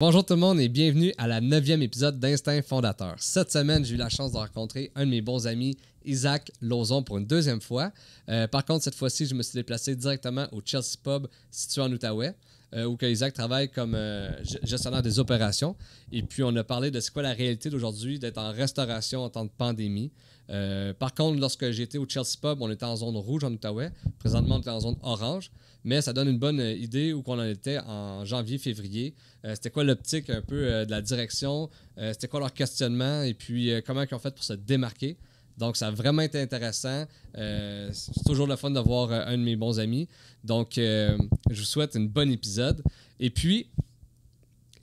Bonjour tout le monde et bienvenue à la neuvième épisode d'Instinct Fondateur. Cette semaine, j'ai eu la chance de rencontrer un de mes bons amis, Isaac Lozon, pour une deuxième fois. Euh, par contre, cette fois-ci, je me suis déplacé directement au Chelsea Pub situé en Outaouais. Euh, où que Isaac travaille comme euh, gestionnaire des opérations. Et puis, on a parlé de ce qu'est la réalité d'aujourd'hui d'être en restauration en temps de pandémie, euh, par contre, lorsque j'étais au Chelsea Pub, on était en zone rouge en Ottawa. Présentement, on était en zone orange. Mais ça donne une bonne euh, idée où qu'on en était en janvier, février. Euh, c'était quoi l'optique un peu de la direction? c'était quoi leur questionnement? Et puis, comment ils ont fait pour se démarquer? Donc, ça a vraiment été intéressant. c'est toujours le fun d'avoir un de mes bons amis. Donc, je vous souhaite un bon épisode. Et puis,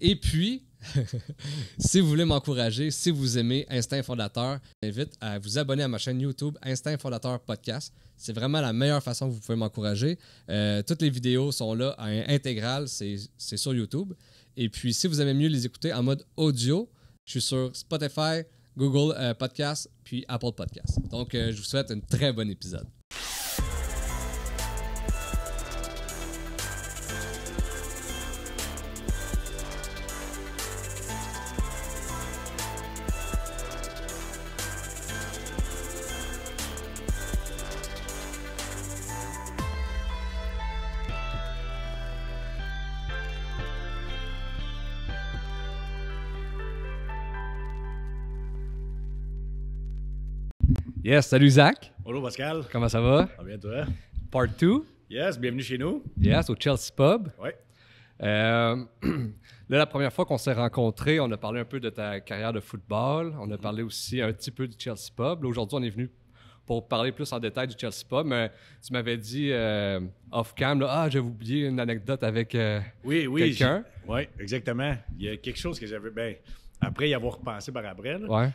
et puis, si vous voulez m'encourager, si vous aimez Instinct Fondateur, j'invite à vous abonner à ma chaîne YouTube Instinct Fondateur Podcast. C'est vraiment la meilleure façon que vous pouvez m'encourager. Euh, toutes les vidéos sont là en intégrale, c'est sur YouTube. Et puis, si vous aimez mieux les écouter en mode audio, je suis sur Spotify, Google euh, Podcast, puis Apple Podcast. Donc, euh, je vous souhaite un très bon épisode. Yes, salut Zach. Bonjour Pascal. Comment ça va? bien Part 2. Yes, bienvenue chez nous. Yes, au Chelsea Pub. Oui. Euh, là, la première fois qu'on s'est rencontrés, on a parlé un peu de ta carrière de football. On a mm-hmm. parlé aussi un petit peu du Chelsea Pub. Aujourd'hui, on est venu pour parler plus en détail du Chelsea Pub, mais tu m'avais dit euh, off-cam, ah, j'avais oublié une anecdote avec euh, oui, oui, quelqu'un. Oui, exactement. Il y a quelque chose que j'avais, ben, après y avoir pensé par après, là,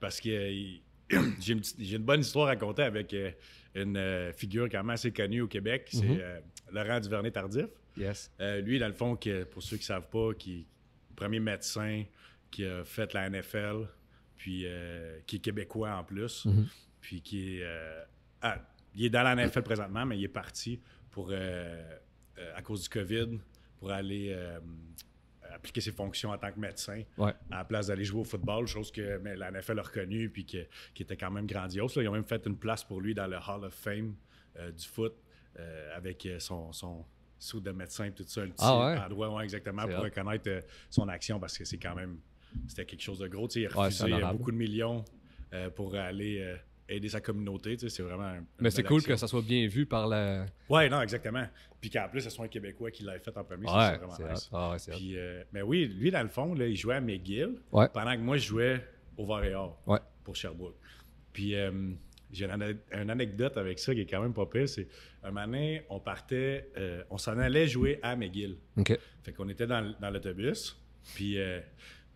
parce que j'ai, une, bonne histoire à raconter avec euh, une euh, figure quand même assez connue au Québec. C'est mm-hmm. euh, Laurent Duvernay-Tardif. Yes. lui, dans le fond, pour ceux qui ne savent pas, qui est premier médecin qui a fait la NFL, puis qui est québécois en plus, mm-hmm. puis qui est, ah, il est dans la NFL présentement, mais il est parti pour, à cause du COVID pour aller appliquer ses fonctions en tant que médecin à la place d'aller jouer au football, chose que mais, la NFL a reconnue puis que, qui était quand même grandiose. Ils ont même fait une place pour lui dans le Hall of Fame euh, du foot euh, avec euh, son, son de médecin tout ça, petit ah endroit exactement pour reconnaître son action parce que c'est quand même c'était quelque chose de gros. Tu il a refusé beaucoup de millions pour aller de sa communauté. C'est vraiment. Mais c'est cool que ça soit bien vu par la. Ouais, non, exactement. Puis qu'en plus, ce soit un Québécois qui l'a fait en premier. c'est vraiment ah euh, mais oui, lui, dans le fond, il jouait à McGill pendant que moi, je jouais au Var et pour Sherbrooke. Puis euh, j'ai une, anecdote avec ça qui est quand même pas pire. C'est un matin, on partait, euh, on s'en allait jouer à McGill. OK. Fait qu'on était dans, dans l'autobus. Puis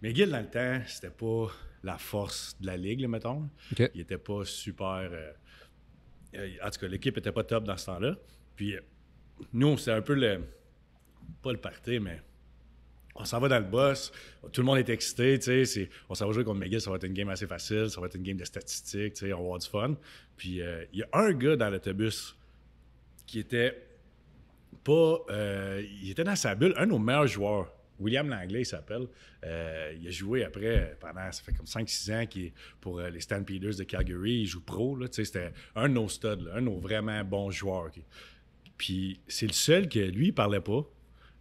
McGill, dans le temps, c'était pas la force de la ligue, là, mettons. Il n'était pas super. Euh, euh, en tout cas, l'équipe n'était pas top dans ce temps-là. Puis euh, nous, c'est un peu le. Pas le parter mais on s'en va dans le boss, tout le monde est excité, tu sais, on s'en va jouer contre McGill, ça va être une game assez facile, ça va être une game de statistiques, on va avoir du fun. Puis il y a un gars dans l'autobus qui était pas. il était dans sa bulle, un de nos meilleurs joueurs. William Langlais, il s'appelle. Euh, il a joué après, pendant, ça fait comme 5-6 ans, qui pour euh, les Stampeders de Calgary. Il joue pro. C'était un de nos studs, un de nos vraiment bons joueurs. Puis c'est le seul que lui, il parlait pas.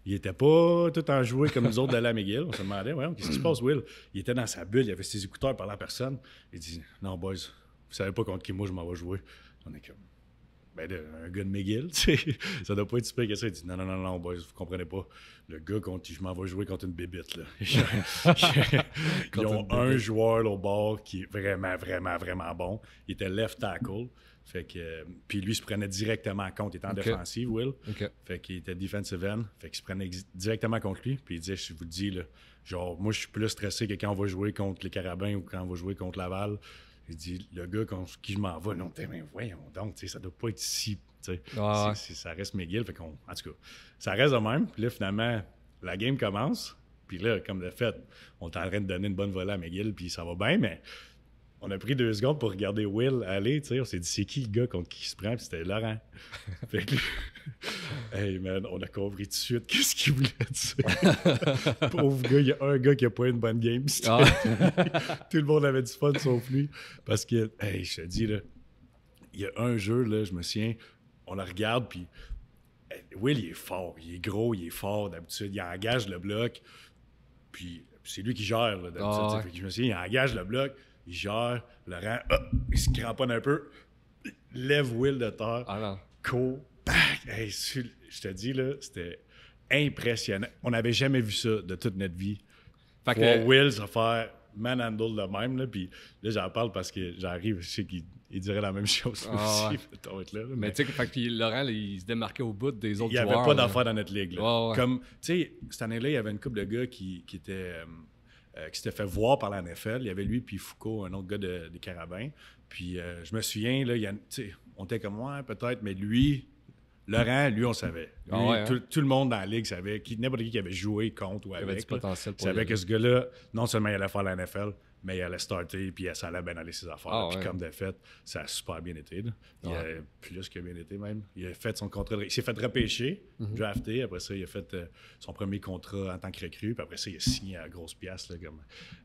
Il était pas tout en joué comme nous autres de la Miguel. On se demandait, ouais, qu'est-ce qui se passe, Will? Il était dans sa bulle, il avait ses écouteurs, il parlait à personne. Il dit, non, boys, vous savez pas contre qui moi je m'en vais jouer. On est comme, ben, un gars de McGill, tu ça doit pas être super que ça. Il dit non, non, non, non, vous comprenez pas. Le gars contre je m'en vais jouer contre une bébite, là. Ils ont un joueur au bord qui est vraiment, vraiment, vraiment bon. Il était left tackle. Fait que, puis lui, il se prenait directement contre. Il était en défensive, Will. Il Fait qu'il était defensive end. Fait qu'il se prenait directement contre lui. Puis il disait, je vous dis, là, genre, moi, je suis plus stressé que quand on va jouer contre les Carabins ou quand on va jouer contre Laval. Je dit, le gars qui je m'en vais, non, mais voyons donc, ça doit pas être si. ça reste McGill. Fait qu'on, en tout cas, ça reste le même. Puis là, finalement, la game commence. Puis là, comme de fait, on est en train de donner une bonne volée à McGill, puis ça va bien, mais on a pris deux secondes pour regarder Will aller, tu sais. On s'est dit, c'est qui le gars contre qui il se prend? Puis c'était Laurent. hey man, on a compris tout de suite qu'est-ce qu'il voulait dire. Pauvre gars, il y a un gars qui a pas une bonne game. Ah. tout le monde avait du fun sauf lui. Parce que, hey, je te dis, là, il y a un jeu, là, je me souviens, on la regarde, puis Will, il est fort. Il est gros, il est fort d'habitude. Il engage le bloc. Puis c'est lui qui gère, d'habitude. Ah, je me souviens, il engage le bloc il gère, Laurent, il se cramponne un peu, lève Will de terre, ah je te dis, là, c'était impressionnant. On n'avait jamais vu ça de toute notre vie. Fait Pour que... Will se faire manhandle de même, là, puis là, j'en parle parce que j'arrive, je sais qu'il dirait la même chose ah, aussi. mais, tu sais, Laurent, il se démarquait au bout des autres joueurs. Il n'y avait pas d'affaires dans notre ligue. Comme, tu sais, cette année-là, il y avait une couple de gars qui, qui étaient... Euh, euh, qui s'était fait voir par la NFL. Il y avait lui, puis Foucault, un autre gars des de Carabins. Puis euh, je me souviens, là, on était comme moi, ouais, peut-être, mais lui, Laurent, lui, on savait. Ah hein? tout, le monde dans la ligue savait, qui, n'importe qui qui avait joué contre ou avec, il avait du potentiel savait que ce gars-là, non seulement il allait faire la NFL, mais elle allait starter, puis elle allait bien aller ses affaires. Ah puis comme de fait, ça a super bien été. Il a plus que bien été même. Il a fait son contrat, il s'est fait repêcher, drafté. Mhm. Après ça, il a fait euh, son premier contrat en tant que recrue. Puis après ça, il a signé à grosse pièce, là, comme,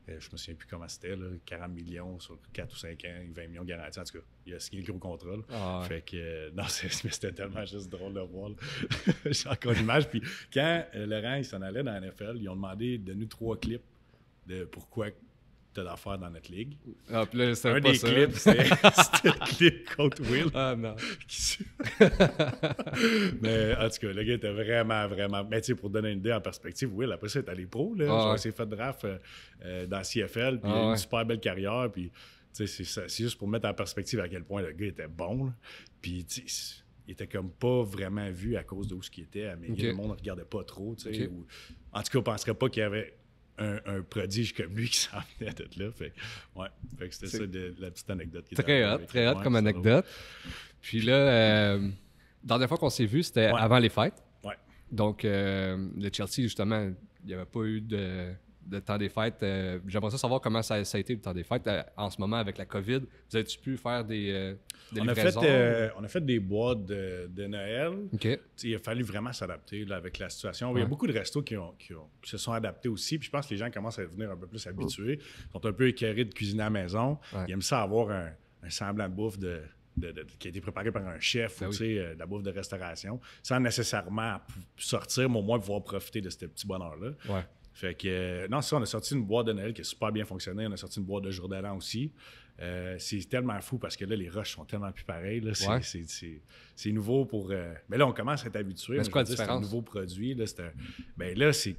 euh, je me souviens plus comment c'était, 40 millions sur 4 ou 5 ans, 20 millions garantis. En tout cas, il a signé le gros contrat. Ah fait que, euh, non, c'était tellement juste drôle de voir. J'ai encore l'image. Puis quand Laurent, il s'en allait dans la NFL, ils ont demandé de nous trois clips de pourquoi t'as l'affaire dans notre ligue. Ah, puis là, Un pas des clips, c'était le clip contre Will. Ah non. mais en tout cas, le gars était vraiment, vraiment. Mais tu sais, pour donner une idée en perspective, Will, après ça, il est allé pro. Là, ah, genre, s'est fait draft euh, euh, dans CFL, puis il ah, a une super belle carrière. Puis c'est juste pour mettre en perspective à quel point le gars était bon. Là. Puis il était comme pas vraiment vu à cause de où ce qu'il était. Mais le monde ne regardait pas trop. tu sais. En tout cas, on penserait pas qu'il y avait un, prodige comme lui qui s'en venait être là. Fait, ouais, fait que c'était ça la petite anecdote. Qui très hot, très hot comme anecdote. Puis là, dans euh, dernière fois qu'on s'est vu, c'était avant les fêtes. Ouais. Donc, euh, le Chelsea, justement, il n'y avait pas eu de de temps des fêtes. Euh, j'aimerais savoir comment ça, a été le temps des fêtes euh, en ce moment avec la COVID. Vous avez-tu pu faire des, euh, on A fait, on a fait des boîtes de, Noël. Il a fallu vraiment s'adapter avec la situation. Il y a beaucoup de restos qui, se sont adaptés aussi. Puis je pense que les gens commencent à devenir un peu plus habitués. Oh. Ils sont un peu écœurés de cuisiner à la maison. Ils aiment ça avoir un, semblant de bouffe de, qui a été préparé par un chef ben ou de la bouffe de restauration, sans nécessairement sortir, mais au moins pouvoir profiter de ce petit bonheur-là. Fait que, euh, non, ça, on a sorti une boîte de Noël qui a super bien fonctionné. On a sorti une boîte de jour aussi. Euh, c'est tellement fou parce que là, les rushs sont tellement plus pareils. C'est, nouveau pour. Euh, mais là, on commence à être habitué. c'est un nouveau produit. Là, ben là, c'est.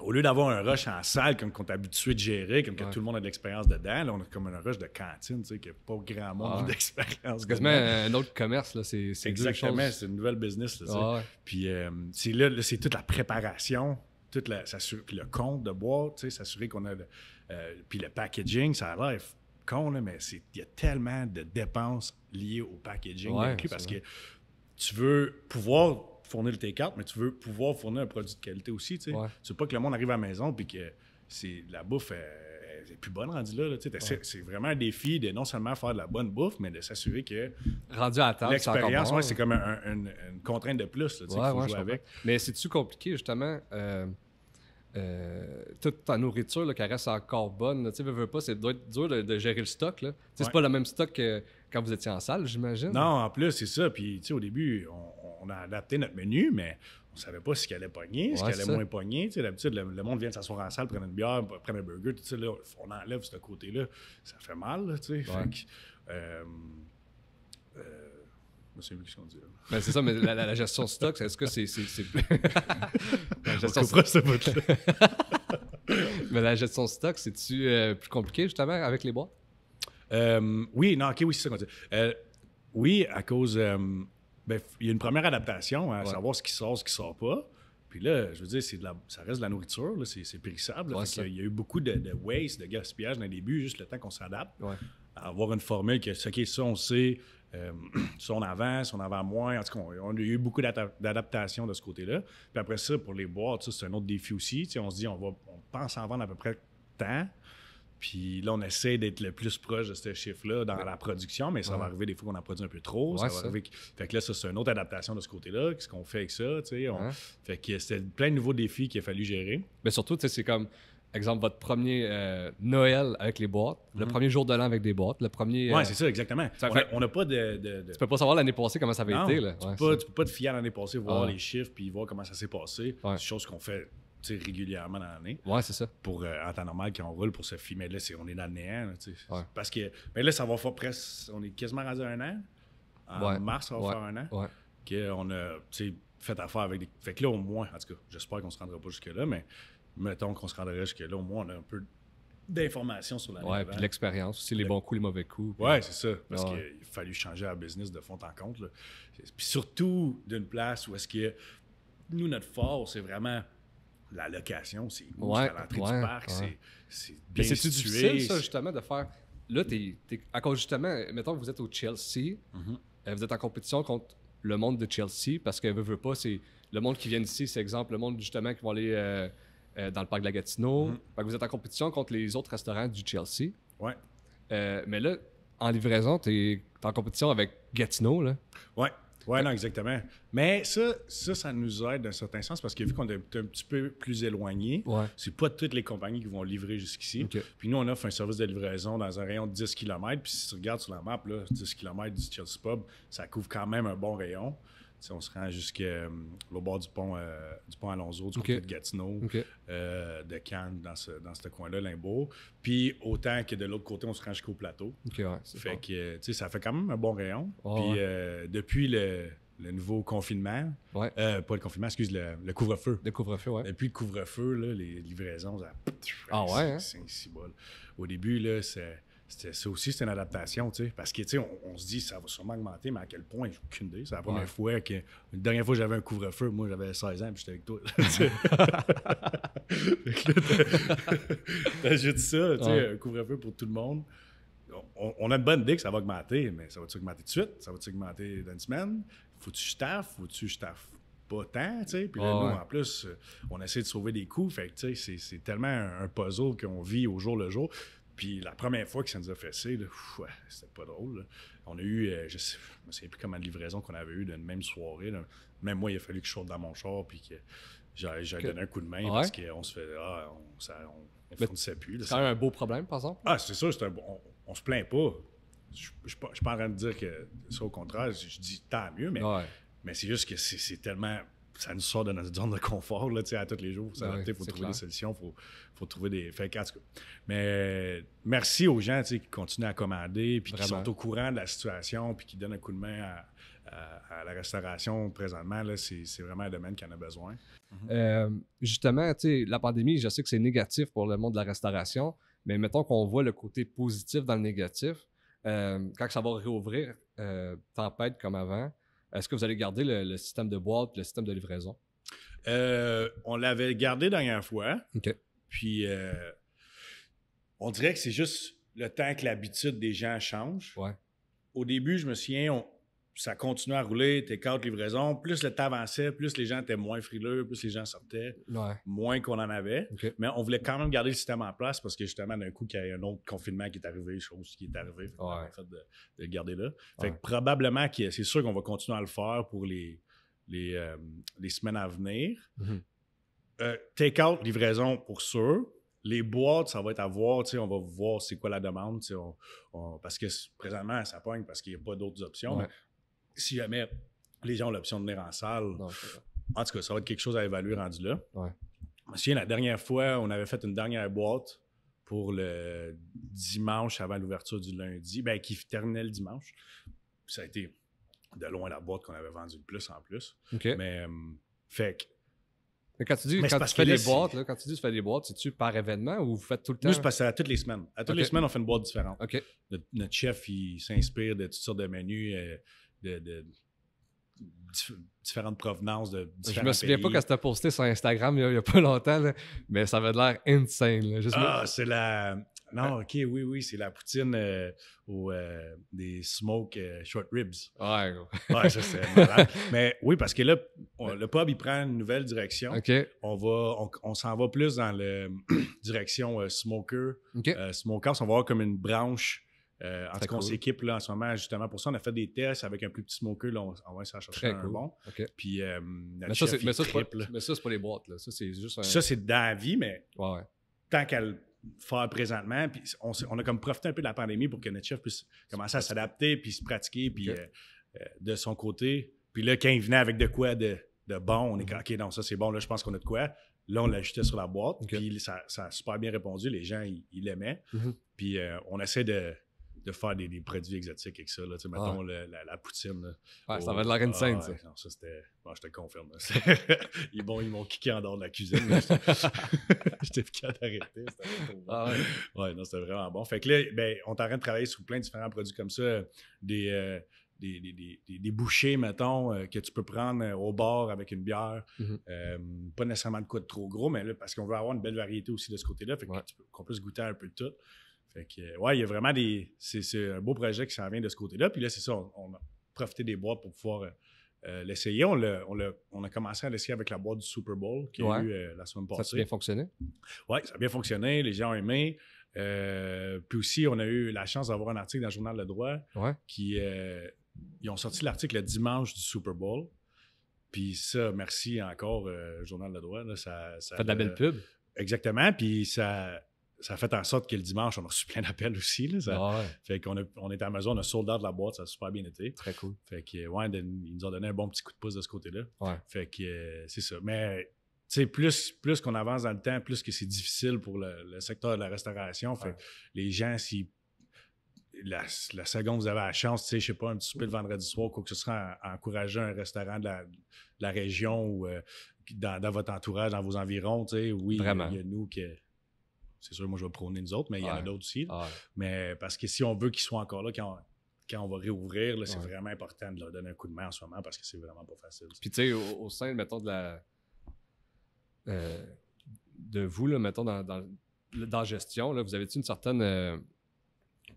Au lieu d'avoir un rush en salle comme qu'on est habitué de gérer, comme que tout le monde a de l'expérience dedans, là, on a comme un rush de cantine, tu sais, qui pas grand monde ah d'expérience. C'est un autre commerce, là. C'est, Exactement, c'est une nouvelle business, là, ah Puis c'est là c'est toute la préparation le compte de boîte, s'assurer qu'on a. Euh, puis le packaging, ça a l'air con, là, mais il y a tellement de dépenses liées au packaging parce que tu veux pouvoir fournir tes cartes, mais tu veux pouvoir fournir un produit de qualité aussi. Tu sais pas que le monde arrive à la maison puis que c'est la bouffe est plus bonne rendue là. C'est vraiment un défi de non seulement faire de la bonne bouffe, mais de s'assurer que rendu à l'expérience, c'est comme une contrainte de plus qu'il faut jouer avec. Mais c'est-tu compliqué justement? Euh, euh, toute ta nourriture, là, qui reste encore bonne. Tu veux, pas, c'est doit être dur de, gérer le stock. Là. C'est pas le même stock que quand vous étiez en salle, j'imagine. Non, en plus, c'est ça. Puis, au début, on, a adapté notre menu, mais on savait pas ce qui allait pogner, ce qui allait moins pogner. sais, d'habitude, le, le, monde vient de s'asseoir en salle, prendre une bière, prendre un burger, tout ça. Là, on enlève ce côté-là. Ça fait mal, tu sais. Euh, euh, c'est ben, c'est ça, mais la, gestion de stock, est-ce que c'est. c'est la gestion stock. mais la gestion stock, cest euh, plus compliqué justement avec les bois? Euh, oui, non, ok, oui, c'est ça qu'on dit. Euh, oui, à cause. Ben, il y a une première adaptation à savoir ce qui sort, ce qui sort pas. Puis là, je veux dire, c'est ça reste de la nourriture, c'est, périssable. il y a eu beaucoup de, waste, de gaspillage dans les début, juste le temps qu'on s'adapte. À avoir une formule que, OK, ça, on sait, euh, son avance, on avance moins. En tout cas, on, a eu beaucoup d'adaptations de ce côté-là. Puis après ça, pour les boîtes, c'est un autre défi aussi. on se dit, on, va, on pense en vendre à peu près tant. Puis là, on essaie d'être le plus proche de ce chiffre-là dans la production, mais ça va arriver des fois qu'on en produit un peu trop. ça va Arriver que... Fait que là, ça, c'est une autre adaptation de ce côté-là. Qu'est-ce qu'on fait avec ça? On... Fait que c'était plein de nouveaux défis qu'il a fallu gérer. Mais surtout, c'est comme exemple, votre premier euh, Noël avec les boîtes, le mhm. premier jour de l'an avec des boîtes, le premier. Oui, euh, c'est ça, exactement. on n'a pas de, Tu peux pas savoir l'année passée comment ça avait été. Là. Tu, ne peux pas, te fier à l'année passée, voir les chiffres puis voir comment ça s'est passé. C'est C'est chose qu'on fait régulièrement dans l'année. Oui, c'est ça. Pour, euh, en temps normal, quand on roule pour ce fier, mais là, on est dans le néant. Parce que mais là, ça va faire presque. On est quasiment à un an. En mars, ça va faire un an. Qu'on a fait affaire avec des. Fait que là, au moins, en tout cas, j'espère qu'on ne se rendra pas jusque-là, mais mettons qu'on se rendrait jusque-là, au moins on a un peu d'informations sur la Oui, puis l'expérience aussi, les bons coups, les mauvais coups. Oui, c'est ça. Parce ah qu'il a fallu changer la business de fond en compte. Puis surtout d'une place où est-ce que nous, notre force c'est vraiment la location, c'est à l'entrée du parc, c'est, c'est bien situé. cest difficile, ça, justement, de faire... Là, t'es, justement, mettons que vous êtes au Chelsea, mm-hmm. euh, vous êtes en compétition contre le monde de Chelsea, parce qu'elle veut, veut pas, c'est... Le monde qui vient ici c'est exemple, le monde justement qui va aller... Euh, euh, dans le parc de la Gatineau. Mhm. vous êtes en compétition contre les autres restaurants du Chelsea. Ouais. Euh, mais là, en livraison, tu es, en compétition avec Gatineau. Là. Ouais. non, exactement. Mais ça, ça, ça nous aide d'un certain sens parce que vu qu'on est un petit peu plus éloigné, c'est pas toutes les compagnies qui vont livrer jusqu'ici. Puis nous, on offre un service de livraison dans un rayon de 10 km. Puis si tu regardes sur la map, 10 km du Chelsea Pub, ça couvre quand même un bon rayon on se rend jusqu'au euh, bord du pont, euh, du pont Alonso, du côté de Gatineau, euh, de Cannes, dans ce, coin-là, Limbourg. Puis autant que de l'autre côté, on se rend jusqu'au plateau. fait que, ça fait quand même un bon rayon. Ah, Puis depuis le, nouveau confinement, pas le confinement, excuse, le, couvre-feu. Le couvre-feu, ouais. Depuis le couvre-feu, les livraisons, ça. Ah ouais? C'est hein? Au début, là, c'est ça aussi, c'est une adaptation, tu sais. Parce que, tu sais, on, se dit, ça va sûrement augmenter, mais à quel point, j'ai aucune idée. C'est la première fois que. La dernière fois j'avais un couvre-feu, moi, j'avais 16 ans, puis j'étais avec toi. J'ai juste ça, tu sais, un couvre-feu pour tout le monde. On, a une bonne idée que ça va augmenter, mais ça va-tu augmenter tout de suite? Ça va-tu augmenter dans une semaine? Faut-tu staff? Faut-tu staff pas tant, tu sais? Puis là, nous, en plus, euh, on essaie de sauver des coûts. Fait que, tu sais, c'est tellement un puzzle qu'on vit au jour le jour. Puis la première fois que ça nous a fessé, c'était pas drôle. On a eu, euh, je, sais, plus comment de livraison qu'on avait eu d'une même soirée. Même moi, il a fallu que je sorte dans mon char puis que j'avais donné un coup de main parce qu'on se fait, ah, on, plus. C'est un beau problème, par exemple. Ah, c'est sûr, on, on se plaint pas. Je ne suis pas en train de dire que ça, au contraire, je dis tant mieux, mais c'est juste que c'est tellement ça nous sort de notre zone de confort là, à tous les jours. Faut s'adapter, il faut trouver des solutions, il faut, faut, trouver des. Mais merci aux gens qui continuent à commander, puis qui sont au courant de la situation, puis qui donnent un coup de main à, la restauration présentement. Là, c'est, vraiment un domaine qui en a besoin. Mm-hmm. Euh, justement, hmm justement, la pandémie, je sais que c'est négatif pour le monde de la restauration, mais mettons qu'on voit le côté positif dans le négatif. Euh, quand ça va réouvrir, euh, tempête comme avant, est-ce que vous allez garder le, système de boîte le système de livraison? Euh, on l'avait gardé dernière fois. OK. Puis euh, on dirait que c'est juste le temps que l'habitude des gens change. Au début, je me souviens, ça continuait à rouler, take-out, livraison. Plus le temps avançait, plus les gens étaient moins frileux, plus les gens sortaient, moins qu'on en avait. Mais on voulait quand même garder le système en place parce que justement, d'un coup, qu'il y a un autre confinement qui est arrivé, chose qui est arrivé. fait, fait de, le garder là. Fait que probablement, que c'est sûr qu'on va continuer à le faire pour les, les, euh, semaines à venir. Mhm. Euh, take-out, livraison pour sûr les boîtes, ça va être à voir, on va voir c'est quoi la demande, parce que présentement, ça pogne parce qu'il n'y a pas d'autres options si jamais les gens ont l'option de venir en salle, en tout cas, ça va être quelque chose à évaluer rendu là. Ouais. Je la dernière fois, on avait fait une dernière boîte pour le dimanche avant l'ouverture du lundi, ben, qui terminait le dimanche. ça a été de loin la boîte qu'on avait vendue le plus en plus. Mais, euh, fait quand tu dis, quand tu fais des boîtes, quand tu dis fais des boîtes, c'est-tu par événement ou vous faites tout le temps? Nous, c'est à toutes les semaines. À toutes les semaines, on fait une boîte différente. Notre, chef, il s'inspire de toutes sortes de menus. Euh, de, différentes provenances de Je me souviens pas quand as posté sur Instagram il n'y a, pas longtemps, mais ça avait l'air insane. ah, c'est la. Non, ah. ok, oui, oui, c'est la poutine ou euh, euh, des smoke euh, short ribs. Ouais, ouais ça, c'est Mais oui, parce que là, le pub, il prend une nouvelle direction. On, va, on, s'en va plus dans la direction smoker, smokers On va avoir comme une branche euh, en tout cas, on s'équipe là, en ce moment, justement pour ça, on a fait des tests avec un plus petit smoker, là, on, on va de chercher un bon. Puis, mais, ça, c'est pas, les boîtes, Ça, c'est juste Ça, c'est dans vie, mais tant qu'elle le faire présentement, puis on, a comme profité un peu de la pandémie pour que notre chef puisse commencer à s'adapter, puis se pratiquer, puis euh, euh, de son côté. Puis là, quand il venait avec de quoi de, bon, on est mhm. craqué OK, non, ça, c'est bon, là, je pense qu'on a de quoi. Là, on l'ajoutait sur la boîte, puis ça, a super bien répondu. Les gens, ils l'aimaient. Mhm. Puis on essaie de de faire des, des, produits exotiques avec ça. Là, tu sais, mettons la, poutine. Là, ça oh, va de l'air reine ah, insane, ça. Non, ça c'était. Bon, je te confirme. ils m'ont ils kické en dehors de la cuisine. J'étais piqué d'arrêter. Ah, ouais. non, c'était vraiment bon. Fait que là, ben, on t'arrête de travailler sur plein de différents produits comme ça. Des. Euh, des, des, des, bouchées, mettons, euh, que tu peux prendre euh, au bord avec une bière. Mm-hmm. pas nécessairement de quoi de trop gros, mais là, parce qu'on veut avoir une belle variété aussi de ce côté-là, fait qu'on peut se goûter un peu de tout. Fait que, euh, ouais, il y a vraiment des. C'est un beau projet qui s'en vient de ce côté-là. Puis là, c'est ça, on, a profité des boîtes pour pouvoir euh, euh, l'essayer. On, on, a commencé à l'essayer avec la boîte du Super Bowl qui a eu la semaine passée. Ça a bien fonctionné? Oui, ça a bien fonctionné. Les gens ont aimé. puis aussi, on a eu la chance d'avoir un article dans le Journal Le Droit qui. ils ont sorti l'article le dimanche du Super Bowl. Puis ça, merci encore, Journal Le Droit. ça, ça fait de la belle pub. Exactement. Puis ça ça fait en sorte que le dimanche, on a reçu plein d'appels aussi. Ah fait qu'on on est à Amazon, maison, on a soldé de la boîte, ça a super bien été. Très cool. Fait que, euh, ben, ils nous ont donné un bon petit coup de pouce de ce côté-là. Fait que, euh, c'est ça. Mais, tu sais, plus, plus qu'on avance dans le temps, plus que c'est difficile pour le, secteur de la restauration. Fait les gens, si la, la, seconde vous avez la chance, tu sais, je sais pas, un petit souper le vendredi soir, quoi que ce soit, encourager un restaurant de la, région ou euh, dans, votre entourage, dans vos environs, tu sais, oui, il y a nous qui c'est sûr, moi, je vais prôner nous autres, mais il y en a d'autres aussi. Mais parce que si on veut qu'ils soient encore là quand on, va réouvrir, c'est vraiment important de leur donner un coup de main en ce moment parce que c'est vraiment pas facile. Puis, tu sais, au, sein, mettons, de la. Euh, de vous, mettons, dans, dans, la gestion, là, vous avez une certaine. Euh,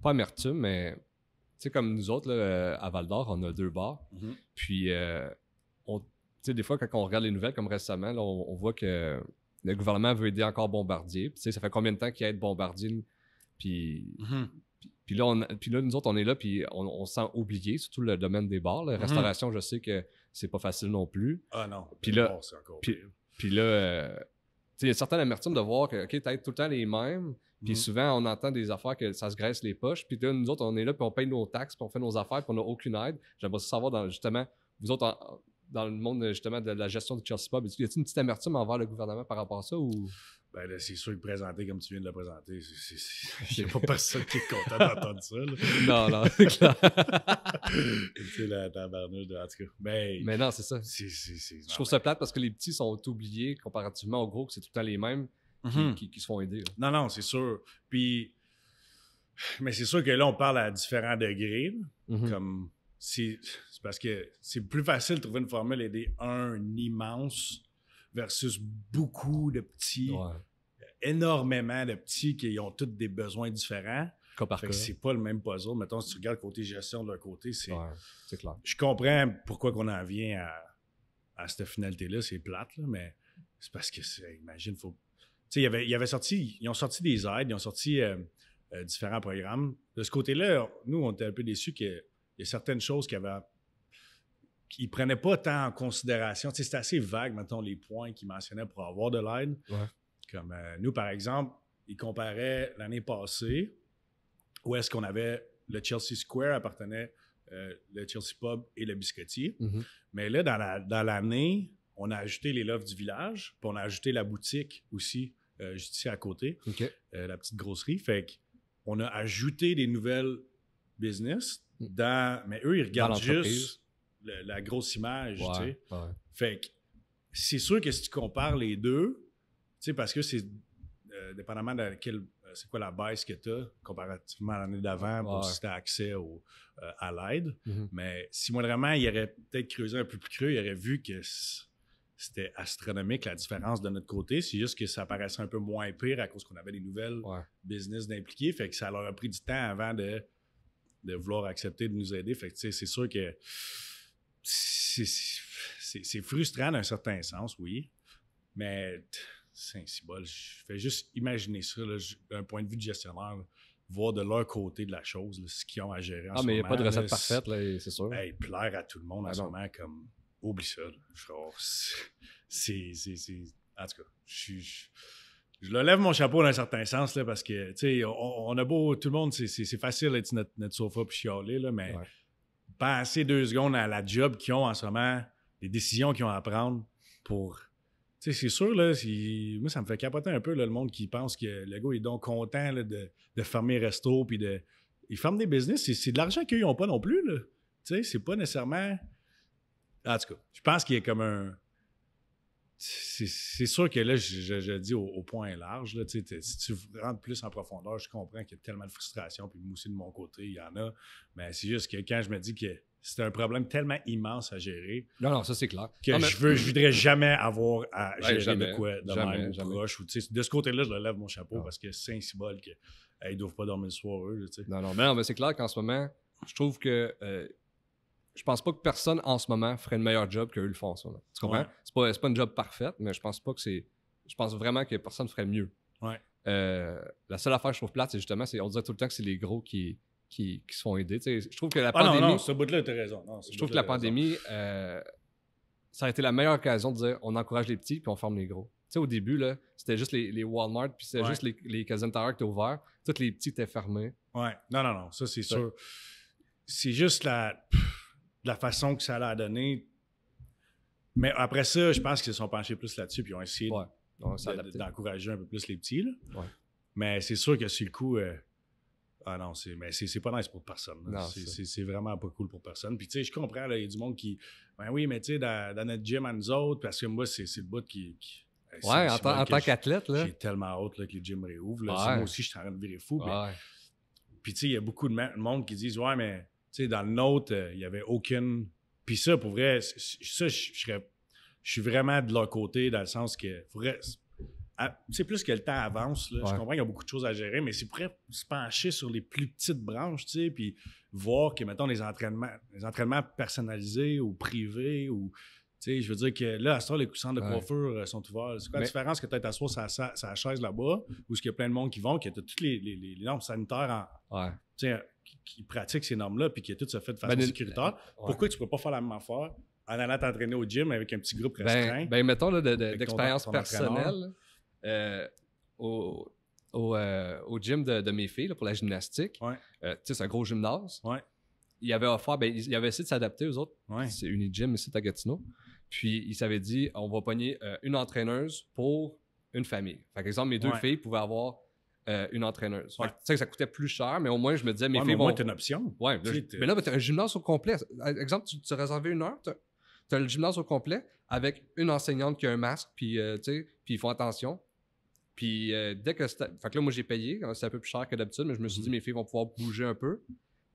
pas amertume, mais. Tu sais, comme nous autres, euh, à Val d'Or, on a deux bars. Mm-hmm. Puis, tu sais, des fois, quand on regarde les nouvelles, comme récemment, on, voit que le gouvernement veut aider encore Bombardier. Puis, ça fait combien de temps qu'il aide Bombardier? Puis, mm-hmm. puis, puis, là, nous autres, on est là, puis on, on se sent oublié, surtout le domaine des bars. La mm-hmm. restauration, je sais que c'est pas facile non plus. Ah non. Puis là, puis, là euh, il y a certaine amertume de voir que, OK, as tout le temps les mêmes. Puis mm-hmm. souvent, on entend des affaires que ça se graisse les poches. Puis là, nous autres, on est là, puis on paye nos taxes, puis on fait nos affaires, puis on n'a aucune aide. J'aimerais savoir, dans, justement, vous autres, en, dans le monde euh, justement de la gestion de Chelsea Pub. Y a-t-il une petite amertume envers le gouvernement par rapport à ça ou ben c'est sûr que présenter comme tu viens de le présenter, il n'y pas personne qui est content d'entendre ça. Non, non, c'est clair. c'est la tabarnouche, en tout cas. Ben, mais, non, c'est ça. je trouve ça plate parce que les petits sont oubliés comparativement aux gros, que c'est tout le temps les mêmes qui, mhm. qui, se font aider. Non, non, c'est sûr. Puis, mais c'est sûr que là, on parle à différents degrés. Mhm. Comme si c'est parce que c'est plus facile de trouver une formule et des un immense versus beaucoup de petits, énormément de petits qui ont tous des besoins différents. C'est pas le même puzzle. Mettons, si tu regardes côté gestion de leur côté, c'est. clair. Je comprends pourquoi qu'on en vient à, cette finalité-là. C'est plate, mais c'est parce que, imagine, faut. Tu sais, y avait, y avait sorti, ils ont sorti des aides, ils ont sorti euh, euh, différents programmes. De ce côté-là, nous, on était un peu déçus qu'il y a certaines choses qui avaient ils prenaient pas tant en considération. C'était c'est assez vague, mettons, les points qu'ils mentionnaient pour avoir de l'aide. Comme euh, nous, par exemple, ils comparaient l'année passée où est-ce qu'on avait le Chelsea Square appartenait euh, le Chelsea Pub et le Biscotier. Mm-hmm. Mais là, dans l'année, on a ajouté les Loves du village, puis on a ajouté la boutique aussi, euh, juste ici à côté, la petite grosserie. Fait qu'on a ajouté des nouvelles business mm. dans, mais eux, ils regardent juste la grosse image, tu sais. Fait que c'est sûr que si tu compares les deux, tu sais, parce que c'est euh, dépendamment de quelle euh, c'est quoi la baisse que tu as comparativement à l'année d'avant pour si tu as accès euh, à l'aide. Mm-hmm. Mais si moi vraiment, il aurait peut-être creusé un peu plus creux, il aurait vu que c'était astronomique la différence de notre côté. C'est juste que ça paraissait un peu moins pire à cause qu'on avait des nouvelles business d'impliquer. Fait que ça leur a pris du temps avant de, de vouloir accepter de nous aider. Fait que c'est sûr que c'est frustrant d'un certain sens, oui. Mais c'est bol, je fais juste imaginer ça d'un point de vue de gestionnaire, voir de leur côté de la chose, ce qu'ils ont à gérer en ah, ce moment. Ah, mais il n'y a pas de recette parfaite, c'est sûr. Ben, plaire à tout le monde en ah ce moment, comme oublie ça. c'est. En tout cas, je, lève mon chapeau d'un un certain sens, là, parce que, tu sais, on, a beau, tout le monde, c'est facile d'être notre, notre sofa puis chialer, là, mais. Passer deux secondes à la job qu'ils ont en ce moment, les décisions qu'ils ont à prendre pour. Tu sais, c'est sûr, là, moi, ça me fait capoter un peu là, le monde qui pense que le gars est donc content de, de, fermer resto puis de. Ils ferment des business, c'est de l'argent qu'ils n'ont pas non plus, là. Tu sais, c'est pas nécessairement. En tout cas, je pense qu'il y a comme un c'est sûr que là, je, je, dis au, point large, là, si tu rentres plus en profondeur, je comprends qu'il y a tellement de frustration, puis moi aussi de mon côté, il y en a. Mais c'est juste que quand je me dis que c'est un problème tellement immense à gérer. Non, non, ça c'est clair. Que je, veux, je voudrais jamais avoir à gérer de quoi de même de ce côté-là, je lève mon chapeau ah. parce que c'est un symbole qu'ils ne doivent pas dormir le soir, eux. non, non, mais, c'est clair qu'en ce moment, je trouve que. Euh, je pense pas que personne en ce moment ferait le meilleur job qu'eux le font. Ça, Tu comprends? C'est, pas, c'est une job parfaite, mais je pense pas que c'est. Je pense vraiment que personne ferait mieux. Euh, la seule affaire que je trouve plate, c'est justement, c'est, on dirait tout le temps que c'est les gros qui, qui, qui se font aider. je trouve que la pandémie. Ah non, non, ce bout-là, t'as raison. je trouve que la pandémie, euh, ça a été la meilleure occasion de dire on encourage les petits puis on forme les gros. Tu sais, au début, là, c'était juste les, les Walmart, puis c'était juste les, les Tower qui étaient ouverts. Toutes les petits étaient fermés. Ouais. Non, non, non, ça, c'est sûr. C'est juste la de la façon que ça l'a donné. Mais après ça, je pense qu'ils se sont penchés plus là-dessus puis ils ont essayé d'encourager un peu plus les petits. Mais c'est sûr que c'est le coup, euh, ah non, c'est, mais c'est, pas nice pour personne. Hein. c'est, vraiment pas cool pour personne. Puis tu sais, je comprends, il y a du monde qui. Ben oui, mais tu sais, dans, notre gym à nous autres, parce que moi, c'est, le bout qui. ouais, en, tant qu'athlète, là. J'ai tellement hâte que les gym réouvrent. Moi aussi, je suis en train de virer fou. puis tu sais, il y a beaucoup de monde qui disent Ouais, mais dans le nôtre, euh, il n'y avait aucune. Puis ça, pour vrai, je suis vraiment de leur côté, dans le sens que. C'est plus que le temps avance. Là. Je comprends qu'il y a beaucoup de choses à gérer, mais c'est pour se pencher sur les plus petites branches, tu puis voir que, mettons, les entraînements, les entraînements personnalisés ou privés ou. je veux dire que là, à ce les coussins de coiffure euh, sont ouverts. C'est quoi la différence que tu es assis sa, chaise là-bas, ce qu'il y a plein de monde qui vont, que tu as toutes les, les, normes sanitaires en, qui pratique ces normes-là puis qui est tout se fait de façon ben, sécuritaire, pourquoi tu ne peux pas faire la même affaire en allant t'entraîner au gym avec un petit groupe ben, restreint? Ben, mettons d'expérience personnelle, euh, euh, au, gym de, mes filles pour la gymnastique, euh, c'est un gros gymnase. Ouais. Il avait offert, ben, il avait essayé de s'adapter aux autres. C'est une gym ici à Gatineau. Puis il s'avait dit, on va pogner une entraîneuse pour une famille. Par exemple, mes deux filles pouvaient avoir euh, une entraîneuse. tu sais que, ça coûtait plus cher, mais au moins, je me disais, mes filles mais au vont. Moins, une option. Ouais, mais là, t'as un gymnase au complet. Euh, exemple, tu te réservais une heure, t'as as, le gymnase au complet avec une enseignante qui a un masque, puis euh, puis ils font attention. Puis dès que c'était. Fait que là, moi, j'ai payé. Hein, c'est un peu plus cher que d'habitude, mais je me suis dit, mhm. mes filles vont pouvoir bouger un peu.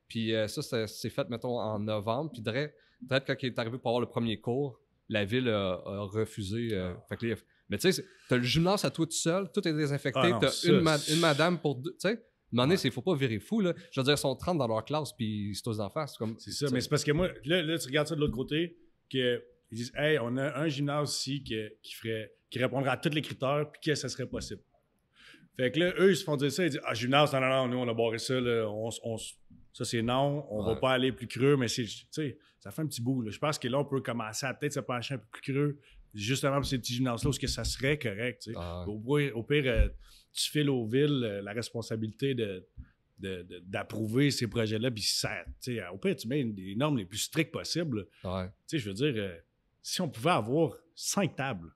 Puis ça, c'est fait, mettons, en novembre. Puis direct, direct, quand il est arrivé pour avoir le premier cours, la ville a, refusé. Ah. Fait que mais tu sais, t'as le gymnase à toi tout seul, tout est désinfecté, tu ah t'as une, madame pour deux. Tu sais, il ouais. faut pas virer fou. Là. Je veux dire, ils sont 30 dans leur classe, puis c'est aux enfants. C'est comme. C'est ça, mais c'est parce que moi, là, là, tu regardes ça de l'autre côté, qu'ils ils disent, hey, on a un gymnase ici qui, qui ferait, qui répondrait à tous les critères, puis que ça serait possible. Fait que là, eux, ils se font dire ça, ils disent, ah, gymnase, non, non, non, nous, on a barré ça, là, on, ça, c'est non, on va pas aller plus creux, mais c'est, tu sais, ça fait un petit bout, là. Je pense que là, on peut commencer à peut-être se pencher un peu plus creux, justement pour ces petits gymnases-là, où ce que ça serait correct. Tu sais. Ah. au, pire, euh, tu files aux villes euh, la responsabilité de d'approuver ces projets-là, puis ça, tu sais, au pire, tu mets les normes les plus strictes possibles. Tu sais, je veux dire, euh, si on pouvait avoir cinq tables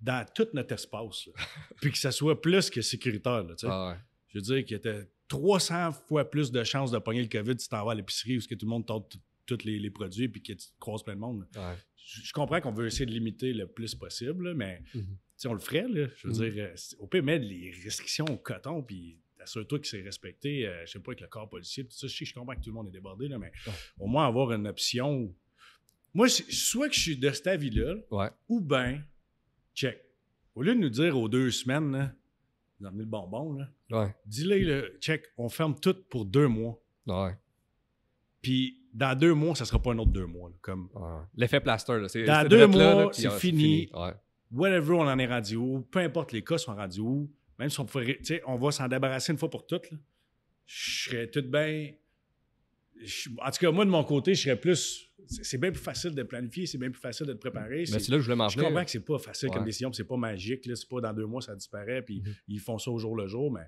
dans tout notre espace, puis que ça soit plus que sécuritaire, tu sais. Ah, je veux dire qu'il y a 300 fois plus de chances de pogner le COVID si t'en vas à l'épicerie où que tout le monde tente tous les, produits puis que tu croises plein de monde je comprends qu'on veut essayer de limiter le plus possible, mais mhm. si on le ferait, je veux mhm. dire, euh, au pire, mettre les restrictions au coton, puis assure-toi que c'est respecté, euh, je sais pas, avec le corps policier, tout je, comprends que tout le monde est débordé, mais au moins avoir une option. Moi, soit que je suis de cet avis-là, ou bien, check. Au lieu de nous dire aux deux semaines, nous vous le bonbon, là, dis-le, check, on ferme tout pour deux mois. Puis dans deux mois, ça sera pas un autre deux mois. Comme, L'effet plaster, dans deux mois, c'est fini. Whatever, on en est rendu où, peu importe les cas sont rendus même si on on va s'en débarrasser une fois pour toutes, je serais tout bien. En tout cas, moi, de mon côté, je serais plus. C'est bien plus facile de planifier, c'est bien plus facile de te préparer. Mais c'est- là que je voulais m'en je comprends que c'est pas facile comme décision, Ce c'est pas magique, là, c'est pas dans deux mois ça disparaît, puis mm-hmm. ils font ça au jour le jour, mais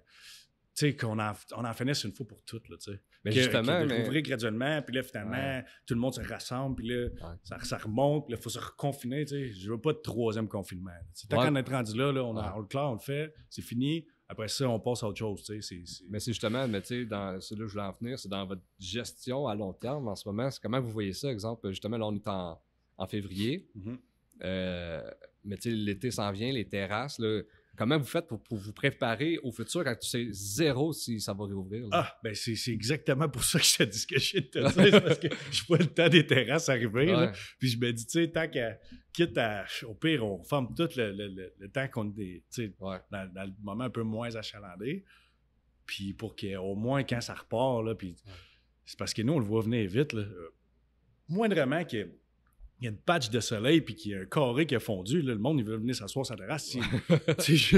sais, qu'on en, on en finisse une fois pour toutes, là, tu sais. Mais justement, que mais... graduellement, puis là, finalement, tout le monde se rassemble, puis là, ça, remonte, puis là, il faut se reconfiner, tu sais. Je veux pas de troisième confinement. Tant qu'on est rendu là, là on, le clore, on le fait, c'est fini. Après ça, on passe à autre chose, tu sais. Mais c'est justement, mais tu sais, dans ce là je voulais en venir, c'est dans votre gestion à long terme en ce moment. comment vous voyez ça, exemple, justement, là, on est en, en février. Mm-hmm. Euh, mais tu sais, l'été s'en vient, les terrasses, là Comment vous faites pour, vous préparer au futur quand tu sais zéro si ça va réouvrir? Ah, ben c'est, exactement pour ça que je te dis que je te dis, parce que je vois le temps des terrasses arriver. puis je me dis, tu sais, tant qu'à, quitte à, au pire, on forme tout le, le, le, temps qu'on est tu dans, dans, le moment un peu moins achalandé. Puis pour qu'au moins, quand ça repart, là, puis c'est parce que nous, on le voit venir vite. Là, euh, moindrement que il y a une patch de soleil puis qu'il y a un carré qui a fondu, le monde, il veut venir s'asseoir sur la terrasse. C'est